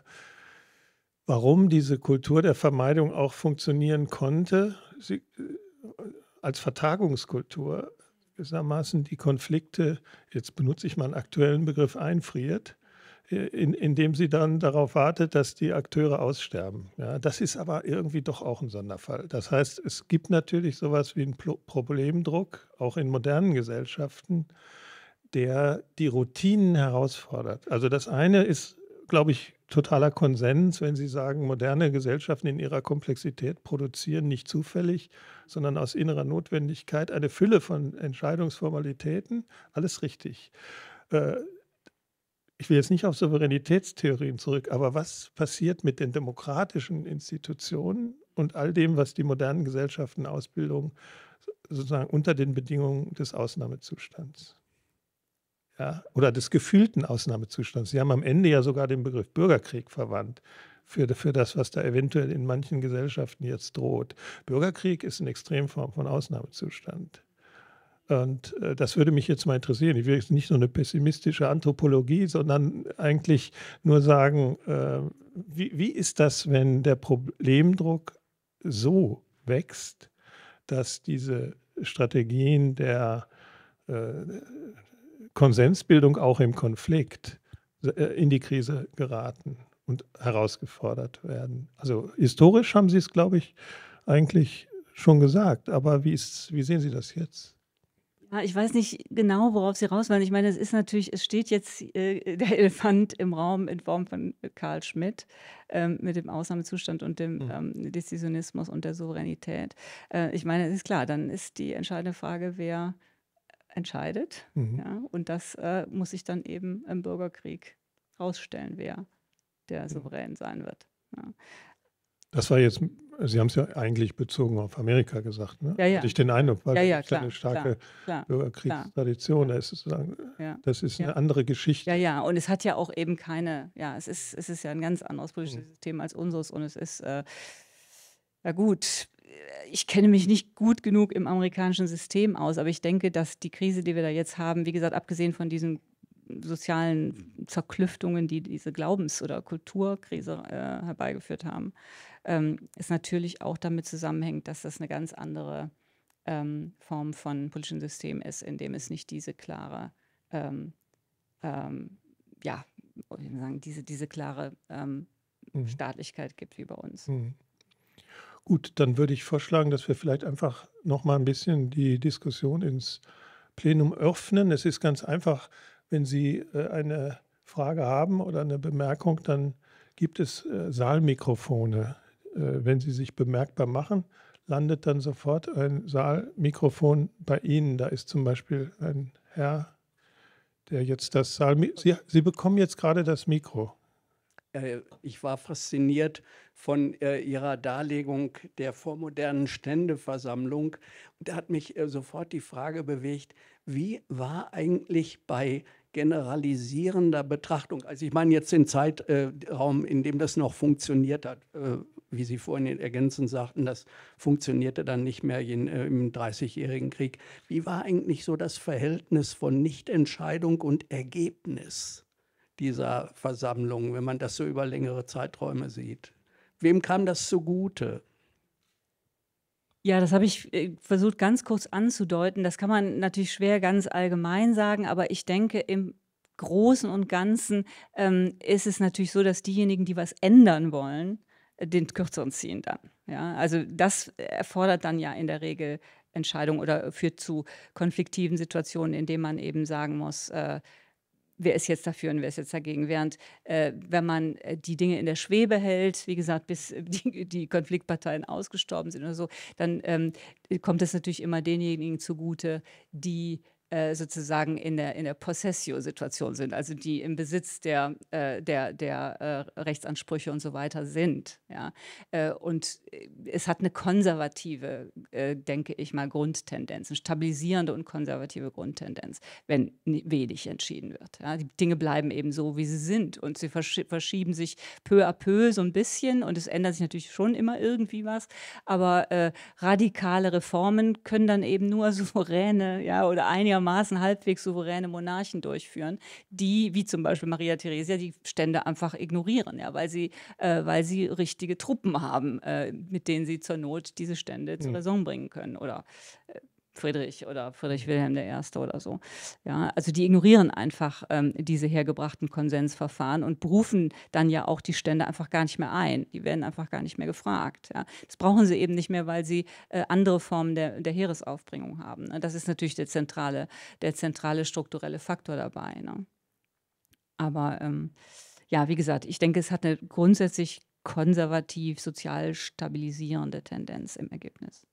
warum diese Kultur der Vermeidung auch funktionieren konnte, Sie, äh, als Vertagungskultur gewissermaßen die Konflikte, jetzt benutze ich mal einen aktuellen Begriff, einfriert in, indem sie dann darauf wartet, dass die Akteure aussterben. Ja, das ist aber irgendwie doch auch ein Sonderfall. Das heißt, es gibt natürlich sowas wie einen Problemdruck, auch in modernen Gesellschaften, der die Routinen herausfordert. Also das eine ist, glaube ich, totaler Konsens, wenn Sie sagen, moderne Gesellschaften in ihrer Komplexität produzieren nicht zufällig, sondern aus innerer Notwendigkeit eine Fülle von Entscheidungsformalitäten. Alles richtig. Äh, ich will jetzt nicht auf Souveränitätstheorien zurück, aber was passiert mit den demokratischen Institutionen und all dem, was die modernen Gesellschaften Ausbildung sozusagen unter den Bedingungen des Ausnahmezustands? Ja, oder des gefühlten Ausnahmezustands. Sie haben am Ende ja sogar den Begriff Bürgerkrieg verwandt für, für das, was da eventuell in manchen Gesellschaften jetzt droht. Bürgerkrieg ist eine Extremform von Ausnahmezustand. Und äh, das würde mich jetzt mal interessieren. Ich will jetzt nicht so eine pessimistische Anthropologie, sondern eigentlich nur sagen, äh, wie, wie ist das, wenn der Problemdruck so wächst, dass diese Strategien der äh, Konsensbildung auch im Konflikt äh, in die Krise geraten und herausgefordert werden. Also historisch haben Sie es, glaube ich, eigentlich schon gesagt. Aber wie, ist, wie sehen Sie das jetzt? Ja, ich weiß nicht genau, worauf Sie raus wollen. Ich meine, es ist natürlich, es steht jetzt äh, der Elefant im Raum in Form von äh, Karl Schmidt ähm, mit dem Ausnahmezustand und dem mhm. ähm, Dezisionismus und der Souveränität. Äh, ich meine, es ist klar, dann ist die entscheidende Frage, wer entscheidet. Mhm. Ja? Und das äh, muss sich dann eben im Bürgerkrieg rausstellen, wer der mhm. Souverän sein wird. Ja. Das war jetzt, Sie haben es ja eigentlich bezogen auf Amerika gesagt. Ne? Ja, ja. Hatte ich den Eindruck, weil ja, ja, klar, eine starke Bürgerkriegstradition klar. ist. Ja. Das ist eine andere Geschichte. Ja, ja, und es hat ja auch eben keine, ja, es ist, es ist ja ein ganz anderes politisches mhm. System als unseres und es ist, äh, ja gut, ich kenne mich nicht gut genug im amerikanischen System aus, aber ich denke, dass die Krise, die wir da jetzt haben, wie gesagt, abgesehen von diesem sozialen Zerklüftungen, die diese Glaubens- oder Kulturkrise äh, herbeigeführt haben, ähm, ist natürlich auch damit zusammenhängt, dass das eine ganz andere ähm, Form von politischem System ist, in dem es nicht diese klare, ähm, ähm ja, sagen, diese, diese klare ähm, mhm. Staatlichkeit gibt wie bei uns. Mhm. Gut, dann würde ich vorschlagen, dass wir vielleicht einfach noch mal ein bisschen die Diskussion ins Plenum öffnen. Es ist ganz einfach wenn Sie äh, eine Frage haben oder eine Bemerkung, dann gibt es äh, Saalmikrofone. Äh, wenn Sie sich bemerkbar machen, landet dann sofort ein Saalmikrofon bei Ihnen. Da ist zum Beispiel ein Herr, der jetzt das Saalmikrofon. Sie, Sie bekommen jetzt gerade das Mikro ich war fasziniert von ihrer Darlegung der vormodernen Ständeversammlung. Da hat mich sofort die Frage bewegt, wie war eigentlich bei generalisierender Betrachtung. Also ich meine jetzt den Zeitraum, äh, in dem das noch funktioniert hat. Äh, wie Sie vorhin ergänzend sagten, das funktionierte dann nicht mehr äh, im Dreißigjährigen Krieg. Wie war eigentlich so das Verhältnis von Nichtentscheidung und Ergebnis dieser Versammlung, wenn man das so über längere Zeiträume sieht? Wem kam das zugute? Ja, das habe ich äh, versucht, ganz kurz anzudeuten. Das kann man natürlich schwer ganz allgemein sagen, aber ich denke, im Großen und Ganzen ähm, ist es natürlich so, dass diejenigen, die was ändern wollen, äh, den Kürzeren ziehen dann. Ja, also das erfordert dann ja in der Regel Entscheidungen oder führt zu konfliktiven Situationen, in denen man eben sagen muss, äh, wer ist jetzt dafür und wer ist jetzt dagegen. Während, äh, wenn man äh, die Dinge in der Schwebe hält, wie gesagt, bis äh, die, die Konfliktparteien ausgestorben sind oder so, dann ähm, kommt es natürlich immer denjenigen zugute, die äh, sozusagen in der, in der Possessio-Situation sind, also die im Besitz der, äh, der, der äh, Rechtsansprüche und so weiter sind. Ja? Äh, und äh, es hat eine konservative, denke ich mal, Grundtendenz, eine stabilisierende und konservative Grundtendenz, wenn wenig entschieden wird. Ja? Die Dinge bleiben eben so, wie sie sind und sie versch verschieben sich peu à peu so ein bisschen und es ändert sich natürlich schon immer irgendwie was, aber radikale Reformen können dann eben nur souveräne ja, oder einigermaßen einigermaßen halbwegs souveräne Monarchen durchführen, die, wie zum Beispiel Maria Theresia, die Stände einfach ignorieren, ja, weil, sie, äh, weil sie richtige Truppen haben, äh, mit denen sie zur Not diese Stände zur hm. Raison bringen können oder äh, Friedrich oder Friedrich Wilhelm I. oder so. Ja, also die ignorieren einfach ähm, diese hergebrachten Konsensverfahren und berufen dann ja auch die Stände einfach gar nicht mehr ein. Die werden einfach gar nicht mehr gefragt. Ja. Das brauchen sie eben nicht mehr, weil sie äh, andere Formen der, der Heeresaufbringung haben. Ne. Das ist natürlich der zentrale, der zentrale strukturelle Faktor dabei. Ne. Aber ähm, ja, wie gesagt, ich denke, es hat eine grundsätzlich konservativ, sozial stabilisierende Tendenz im Ergebnis.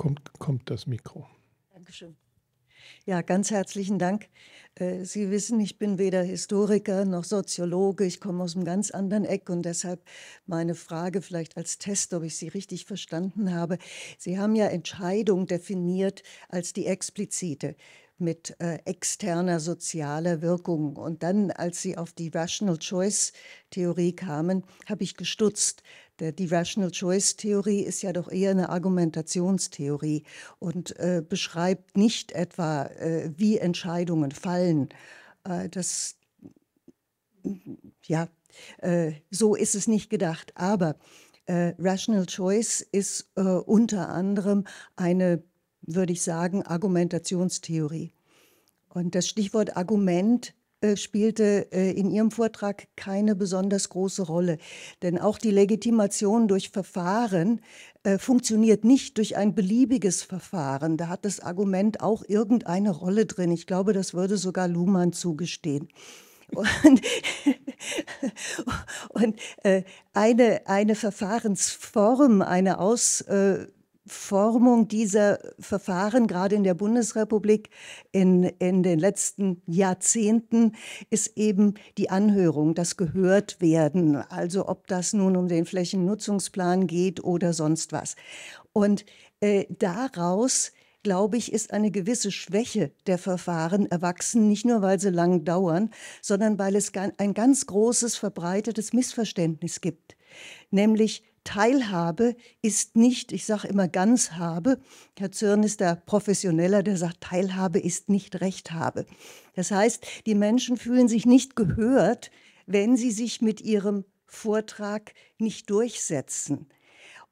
kommt, kommt das Mikro. Dankeschön. Ja, ganz herzlichen Dank. Äh, Sie wissen, ich bin weder Historiker noch Soziologe. Ich komme aus einem ganz anderen Eck und deshalb meine Frage vielleicht als Test, ob ich Sie richtig verstanden habe. Sie haben ja Entscheidung definiert als die explizite mit äh, externer sozialer Wirkung. Und dann, als sie auf die Rational Choice Theorie kamen, habe ich gestutzt. die Rational Choice Theorie ist ja doch eher eine Argumentationstheorie und äh, beschreibt nicht etwa, äh, wie Entscheidungen fallen. Äh, das, ja, äh, so ist es nicht gedacht. Aber äh, Rational Choice ist unter anderem eine würde ich sagen, Argumentationstheorie. Und das Stichwort Argument äh, spielte äh, in Ihrem Vortrag keine besonders große Rolle. Denn auch die Legitimation durch Verfahren äh, funktioniert nicht durch ein beliebiges Verfahren. Da hat das Argument auch irgendeine Rolle drin. Ich glaube, das würde sogar Luhmann zugestehen. Und, und eine, eine Verfahrensform, eine Aus... Formung dieser Verfahren, gerade in der Bundesrepublik in, in den letzten Jahrzehnten, ist eben die Anhörung, das gehört werden. Also ob das nun um den Flächennutzungsplan geht oder sonst was. Und äh, daraus glaube ich, ist eine gewisse Schwäche der Verfahren erwachsen, nicht nur weil sie lang dauern, sondern weil es ein ganz großes verbreitetes Missverständnis gibt, nämlich Teilhabe ist nicht, ich sage immer ganz habe, Herr Zürn ist der Professioneller, der sagt, Teilhabe ist nicht Rechthabe. Das heißt, die Menschen fühlen sich nicht gehört, wenn sie sich mit ihrem Vortrag nicht durchsetzen.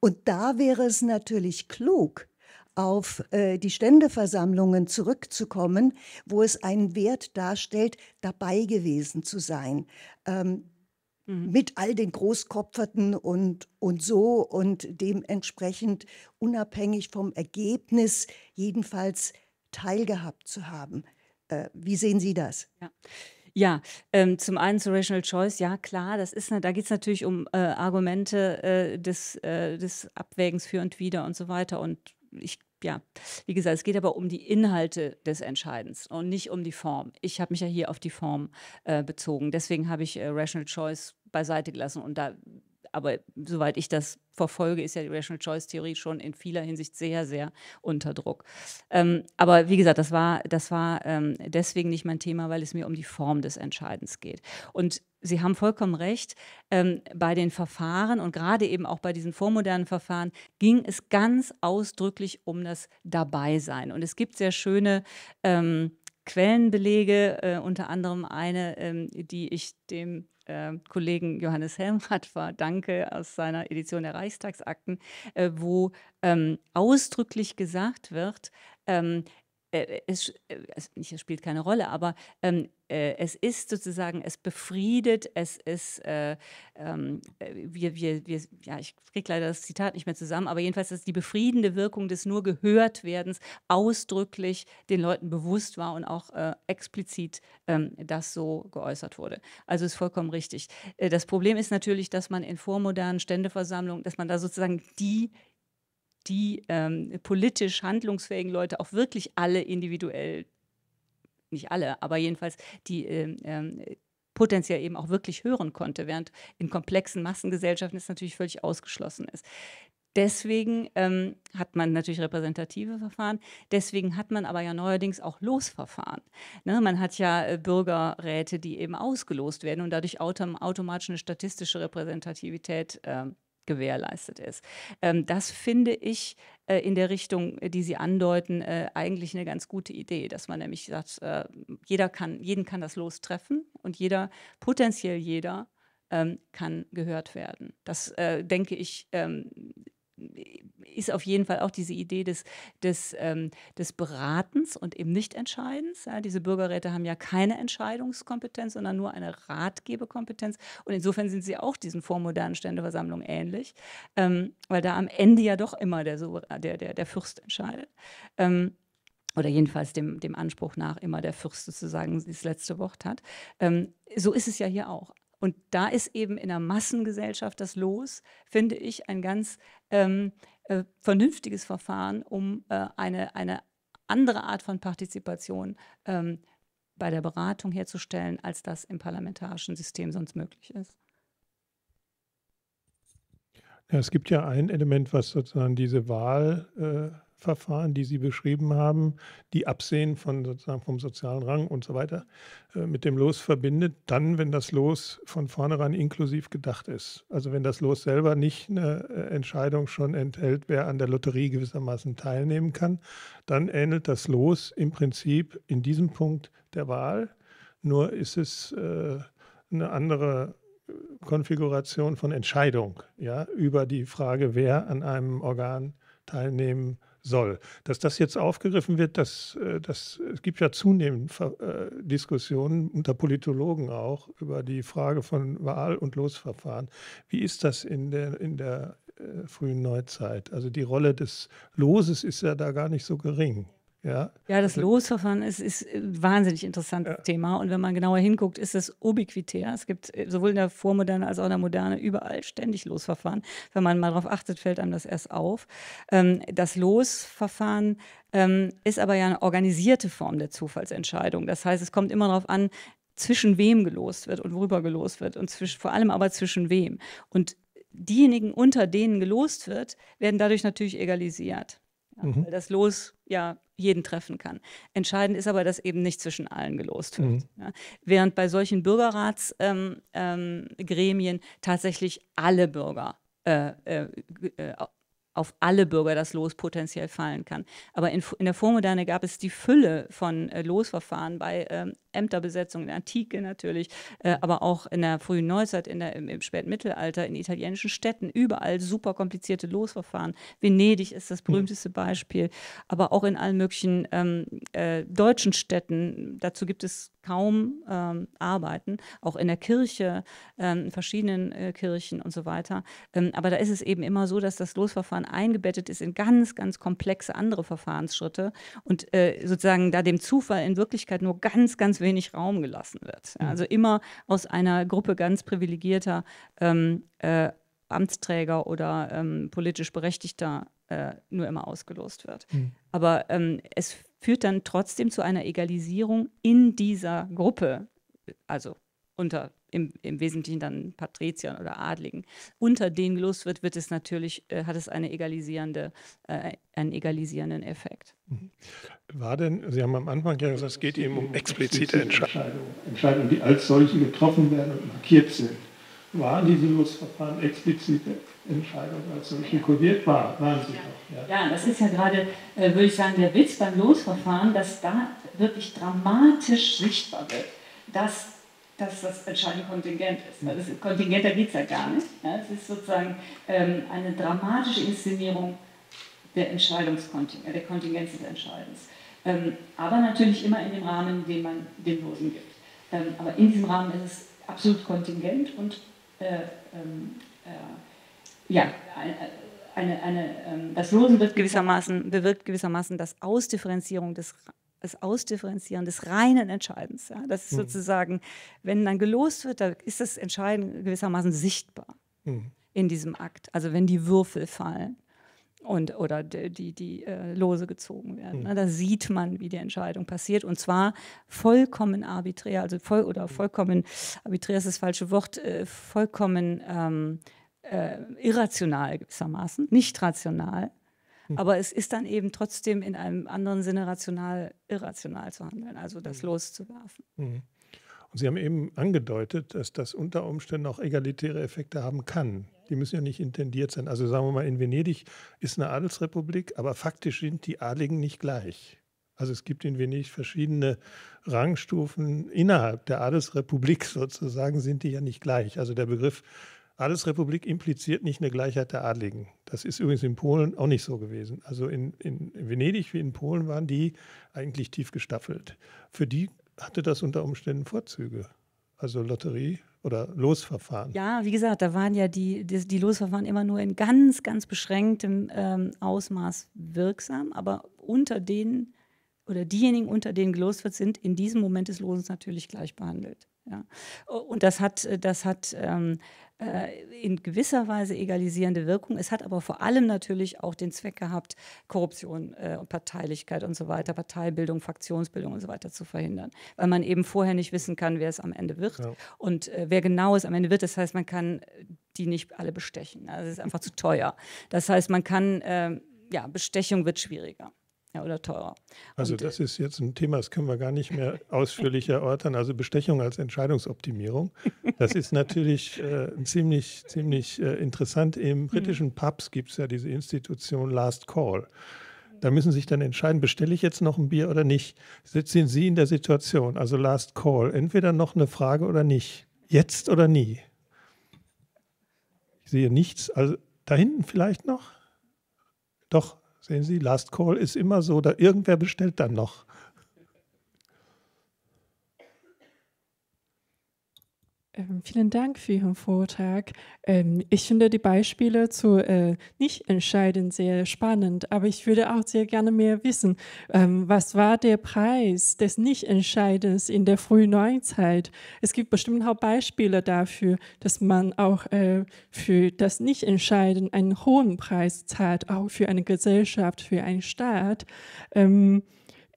Und da wäre es natürlich klug, auf äh, die Ständeversammlungen zurückzukommen, wo es einen Wert darstellt, dabei gewesen zu sein. Ähm, Mhm. mit all den Großkopferten und, und so und dementsprechend unabhängig vom Ergebnis jedenfalls teilgehabt zu haben. Äh, wie sehen Sie das? Ja. Ja, ähm, zum einen zu Rational Choice, ja klar, das ist, ne, da geht es natürlich um äh, Argumente äh, des, äh, des Abwägens für und wieder und so weiter. Und ich, ja, wie gesagt, es geht aber um die Inhalte des Entscheidens und nicht um die Form. Ich habe mich ja hier auf die Form äh, bezogen. Deswegen habe ich äh, Rational Choice beiseite gelassen. Und da, aber soweit ich das verfolge, ist ja die Rational Choice Theorie schon in vieler Hinsicht sehr, sehr unter Druck. Ähm, aber wie gesagt, das war, das war ähm, deswegen nicht mein Thema, weil es mir um die Form des Entscheidens geht. Und Sie haben vollkommen recht, ähm, bei den Verfahren und gerade eben auch bei diesen vormodernen Verfahren ging es ganz ausdrücklich um das Dabeisein. Und es gibt sehr schöne ähm, Quellenbelege, äh, unter anderem eine, ähm, die ich dem äh, Kollegen Johannes Helmrath war, danke, aus seiner Edition der Reichstagsakten, äh, wo ähm, ausdrücklich gesagt wird, ähm, äh, äh, es, äh, es, spielt keine Rolle, aber ähm, äh, es ist sozusagen, es befriedet, es ist, äh, ähm, wir, wir, wir, ja, ich kriege leider das Zitat nicht mehr zusammen, aber jedenfalls, dass die befriedende Wirkung des nur gehört werdens ausdrücklich den Leuten bewusst war und auch äh, explizit ähm, das so geäußert wurde. Also ist vollkommen richtig. das Problem ist natürlich, dass man in vormodernen Ständeversammlungen, dass man da sozusagen die die ähm, politisch handlungsfähigen Leute auch wirklich alle individuell, nicht alle, aber jedenfalls die ähm, ähm, potenziell eben auch wirklich hören konnte, während in komplexen Massengesellschaften es natürlich völlig ausgeschlossen ist. Deswegen ähm, hat man natürlich repräsentative Verfahren. Deswegen hat man aber ja neuerdings auch Losverfahren. Ne, man hat ja äh, Bürgerräte, die eben ausgelost werden und dadurch autom automatisch eine statistische Repräsentativität äh, gewährleistet ist. Ähm, das finde ich äh, in der Richtung, äh, die Sie andeuten, äh, eigentlich eine ganz gute Idee, dass man nämlich sagt, jeder kann, jeden kann das Los treffen und jeder, potenziell jeder, ähm, kann gehört werden. Das denke ich ähm, ist auf jeden Fall auch diese Idee des, des, ähm, des Beratens und eben Nichtentscheidens. Ja, diese Bürgerräte haben ja keine Entscheidungskompetenz, sondern nur eine Ratgebekompetenz. Und insofern sind sie auch diesen vormodernen Ständeversammlungen ähnlich, ähm, weil da am Ende ja doch immer der, der, der, der Fürst entscheidet. Ähm, oder jedenfalls dem, dem Anspruch nach immer der Fürst sozusagen das letzte Wort hat. Ähm, so ist es ja hier auch. Und da ist eben in der Massengesellschaft das Los, finde ich, ein ganz, ähm, äh, vernünftiges Verfahren, um äh, eine, eine andere Art von Partizipation ähm, bei der Beratung herzustellen, als das im parlamentarischen System sonst möglich ist. Ja, es gibt ja ein Element, was sozusagen diese Wahl äh, Verfahren, die Sie beschrieben haben, die Absehen von sozusagen vom sozialen Rang und so weiter äh, mit dem Los verbindet, dann, wenn das Los von vornherein inklusiv gedacht ist. Also wenn das Los selber nicht eine äh, Entscheidung schon enthält, wer an der Lotterie gewissermaßen teilnehmen kann, dann ähnelt das Los im Prinzip in diesem Punkt der Wahl. Nur ist es äh, eine andere äh, Konfiguration von Entscheidung ja, über die Frage, wer an einem Organ teilnehmen kann soll. Dass das jetzt aufgegriffen wird, das, äh, das, es gibt ja zunehmend äh, Diskussionen unter Politologen auch über die Frage von Wahl- und Losverfahren. Wie ist das in der, in der äh, frühen Neuzeit? Also die Rolle des Loses ist ja da gar nicht so gering. Ja, ja das also Losverfahren ist, ist ein äh, wahnsinnig interessantes ja. Thema. Und wenn man genauer hinguckt, ist es ubiquitär. Es gibt äh, sowohl in der Vormoderne als auch in der Moderne überall ständig Losverfahren. Wenn man mal darauf achtet, fällt einem das erst auf. Ähm, das Losverfahren ähm, ist aber ja eine organisierte Form der Zufallsentscheidung. Das heißt, es kommt immer darauf an, zwischen wem gelost wird und worüber gelost wird und zwischen, vor allem aber zwischen wem. Und diejenigen, unter denen gelost wird, werden dadurch natürlich egalisiert ja, mhm. weil das Los ja jeden treffen kann. Entscheidend ist aber, dass eben nicht zwischen allen gelost wird. Mhm. Ja. Während bei solchen Bürgerratsgremien ähm, ähm, tatsächlich alle Bürger äh, äh, äh, auf alle Bürger das Los potenziell fallen kann. Aber in, in der Vormoderne gab es die Fülle von äh, Losverfahren bei ähm, Ämterbesetzung in der Antike natürlich, äh, mhm. aber auch in der frühen Neuzeit, in der, im, im späten Mittelalter, in italienischen Städten, überall super komplizierte Losverfahren. Venedig ist das mhm. berühmteste Beispiel, aber auch in allen möglichen ähm, äh, deutschen Städten. Dazu gibt es kaum ähm, Arbeiten, auch in der Kirche, ähm, in verschiedenen äh, Kirchen und so weiter. Ähm, aber da ist es eben immer so, dass das Losverfahren eingebettet ist in ganz, ganz komplexe andere Verfahrensschritte und äh, sozusagen da dem Zufall in Wirklichkeit nur ganz, ganz ganz wenig Raum gelassen wird. Mhm. Also immer aus einer Gruppe ganz privilegierter ähm, äh, Amtsträger oder ähm, politisch Berechtigter äh, nur immer ausgelost wird. Mhm. Aber ähm, es führt dann trotzdem zu einer Egalisierung in dieser Gruppe, also unter im, im Wesentlichen dann Patriziern oder Adligen, unter denen gelost wird, wird es natürlich, äh, hat es eine egalisierende, äh, einen egalisierenden Effekt. Mhm. War denn, Sie haben am Anfang ja gesagt, es geht eben um explizite Entscheidungen. Entscheidungen, die als solche getroffen werden und markiert sind. Waren diese Losverfahren explizite Entscheidungen als solche kodiert? War, waren sie ja. Ja. ja, das ist ja gerade, äh, würde ich sagen, der Witz beim Losverfahren, dass da wirklich dramatisch sichtbar wird, dass dass das entscheidende Kontingent ist. Weil mhm. das also Kontingent, da geht es ja gar nicht. Ja, es ist sozusagen ähm, eine dramatische Inszenierung der Entscheidungskontingent, äh, der Kontingenz des Entscheidens. Ähm, aber natürlich immer in dem Rahmen, den man den Losen gibt. Ähm, aber in diesem Rahmen ist es absolut kontingent und äh, ähm, äh, ja, ein, äh, eine, eine, ähm, das Losen wird gewissermaßen, bewirkt gewissermaßen das Ausdifferenzierung des das Ausdifferenzieren des reinen Entscheidens. Ja? Das ist mhm. sozusagen, wenn dann gelost wird, da ist das Entscheiden gewissermaßen sichtbar mhm. in diesem Akt. Also wenn die Würfel fallen und oder die, die, die äh, Lose gezogen werden. Mhm. Ne, da sieht man, wie die Entscheidung passiert. Und zwar vollkommen arbiträr, also voll oder mhm. vollkommen arbiträr ist das falsche Wort, äh, vollkommen ähm, äh, irrational gewissermaßen, nicht rational. Hm. Aber es ist dann eben trotzdem in einem anderen Sinne rational, irrational zu handeln, also das mhm. loszuwerfen. Mhm. Und Sie haben eben angedeutet, dass das unter Umständen auch egalitäre Effekte haben kann. Die müssen ja nicht intendiert sein. Also sagen wir mal, in Venedig ist eine Adelsrepublik, aber faktisch sind die Adligen nicht gleich. Also es gibt in Venedig verschiedene Rangstufen innerhalb der Adelsrepublik sozusagen, sind die ja nicht gleich. Also der Begriff Adelsrepublik impliziert nicht eine Gleichheit der Adligen. Das ist übrigens in Polen auch nicht so gewesen. Also in, in Venedig wie in Polen waren die eigentlich tief gestaffelt. Für die hatte das unter Umständen Vorzüge. Also Lotterie oder Losverfahren. Ja, wie gesagt, da waren ja die, die, die Losverfahren immer nur in ganz, ganz beschränktem ähm, Ausmaß wirksam, aber unter denen oder diejenigen, unter denen gelost wird, sind in diesem Moment des Losens natürlich gleich behandelt. Ja. Und das hat, das hat ähm, äh, in gewisser Weise egalisierende Wirkung. Es hat aber vor allem natürlich auch den Zweck gehabt, Korruption äh, Parteilichkeit und so weiter, Parteibildung, Fraktionsbildung und so weiter zu verhindern, weil man eben vorher nicht wissen kann, wer es am Ende wird ja. und äh, wer genau es am Ende wird. Das heißt, man kann die nicht alle bestechen. Also es ist einfach zu teuer. Das heißt, man kann äh, ja Bestechung wird schwieriger. Ja, oder teurer. Also und, das äh, ist jetzt ein Thema, das können wir gar nicht mehr ausführlich erörtern. Also Bestechung als Entscheidungsoptimierung. Das ist natürlich äh, ziemlich, ziemlich äh, interessant. Im hm. britischen Pubs gibt es ja diese Institution Last Call. Da müssen Sie sich dann entscheiden, bestelle ich jetzt noch ein Bier oder nicht. Sitzen Sie in der Situation, also Last Call, entweder noch eine Frage oder nicht. Jetzt oder nie. Ich sehe nichts. Also da hinten vielleicht noch? Doch, Sehen Sie, Last Call ist immer so, da irgendwer bestellt dann noch. Ähm, vielen Dank für Ihren Vortrag. Ähm, ich finde die Beispiele zu äh, Nicht-Entscheiden sehr spannend, aber ich würde auch sehr gerne mehr wissen, ähm, was war der Preis des Nichtentscheidens in der frühen Neuzeit? Es gibt bestimmt auch Beispiele dafür, dass man auch äh, für das Nichtentscheiden einen hohen Preis zahlt, auch für eine Gesellschaft, für einen Staat.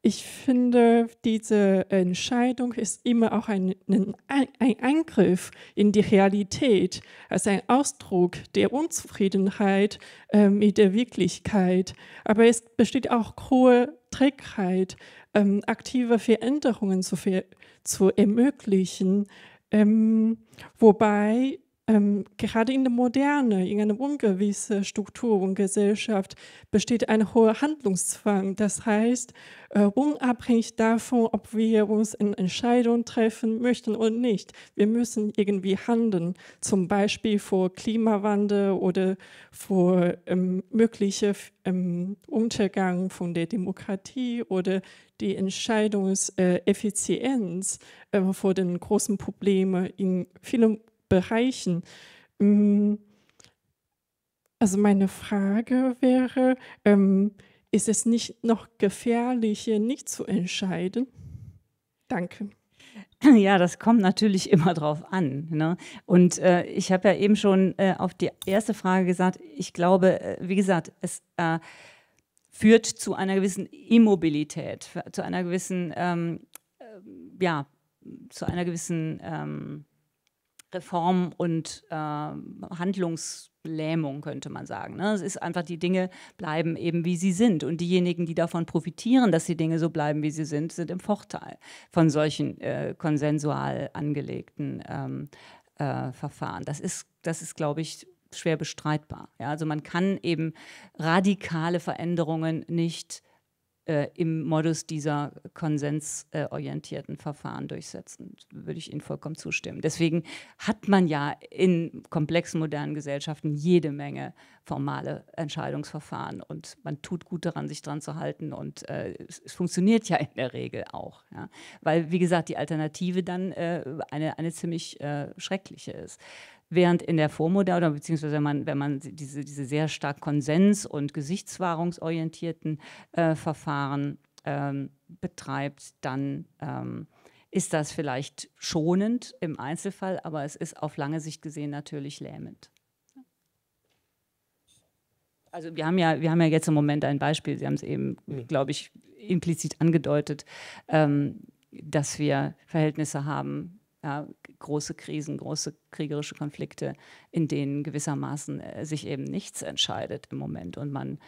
Ich finde, diese Entscheidung ist immer auch ein, ein, ein Eingriff in die Realität, als ein Ausdruck der Unzufriedenheit äh, mit der Wirklichkeit. Aber es besteht auch hohe Trägheit, ähm, aktive Veränderungen zu, ver zu ermöglichen. Ähm, wobei ähm, gerade in der Moderne, in einer ungewissen Struktur und Gesellschaft besteht ein hoher Handlungszwang. Das heißt, äh, unabhängig davon, ob wir uns in Entscheidungen treffen möchten oder nicht, wir müssen irgendwie handeln, zum Beispiel vor Klimawandel oder vor ähm, möglichen ähm, Untergang von der Demokratie oder die Entscheidungseffizienz äh, äh, vor den großen Problemen in vielen Bereichen. Mm. Also meine Frage wäre, ähm, ist es nicht noch gefährlicher, nicht zu entscheiden? Danke. Ja, das kommt natürlich immer drauf an. Ne? Und äh, ich habe ja eben schon äh, auf die erste Frage gesagt, ich glaube, äh, wie gesagt, es äh, führt zu einer gewissen Immobilität, zu einer gewissen, ähm, äh, ja, zu einer gewissen ähm, Reform- und äh, Handlungslähmung, könnte man sagen. Ne? Es ist einfach, die Dinge bleiben eben, wie sie sind. Und diejenigen, die davon profitieren, dass die Dinge so bleiben, wie sie sind, sind im Vorteil von solchen äh, konsensual angelegten ähm, äh, Verfahren. Das ist, das ist glaube ich, schwer bestreitbar. Ja? Also man kann eben radikale Veränderungen nicht äh, im Modus dieser konsensorientierten Verfahren durchsetzen. Würde ich Ihnen vollkommen zustimmen. Deswegen hat man ja in komplexen modernen Gesellschaften jede Menge formale Entscheidungsverfahren und man tut gut daran, sich dran zu halten und äh, es, es, funktioniert ja in der Regel auch. Ja? Weil, wie gesagt, die Alternative dann äh, eine, eine ziemlich äh, schreckliche ist. Während in der Vormoderne, oder beziehungsweise wenn man, wenn man diese, diese sehr stark konsens- und gesichtswahrungsorientierten äh, Verfahren ähm, betreibt, dann ähm, ist das vielleicht schonend im Einzelfall, aber es ist auf lange Sicht gesehen natürlich lähmend. Also wir haben ja, wir haben ja jetzt im Moment ein Beispiel, Sie haben es eben, mhm. glaube ich, implizit angedeutet, ähm, dass wir Verhältnisse haben, ja, große Krisen, große kriegerische Konflikte, in denen gewissermaßen äh, sich eben nichts entscheidet im Moment und man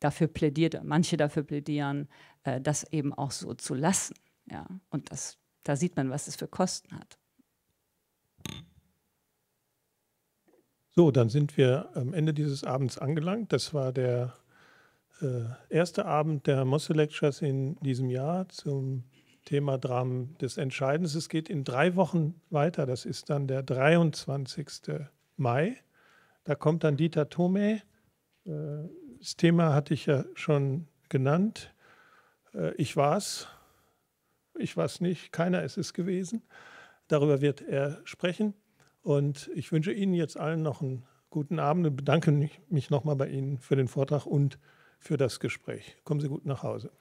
dafür plädiert, manche dafür plädieren, äh, das eben auch so zu lassen. Ja? Und das, da sieht man, was es für Kosten hat. So, dann sind wir am Ende dieses Abends angelangt. Das war der äh, erste Abend der Mosse Lectures in diesem Jahr zum Thema Dramen des Entscheidens. Es geht in drei Wochen weiter. Das ist dann der 23. Mai. Da kommt dann Dieter Thome. Äh, das Thema hatte ich ja schon genannt. Äh, ich war es, Ich war es nicht. Keiner ist es gewesen. Darüber wird er sprechen. Und ich wünsche Ihnen jetzt allen noch einen guten Abend und bedanke mich nochmal bei Ihnen für den Vortrag und für das Gespräch. Kommen Sie gut nach Hause.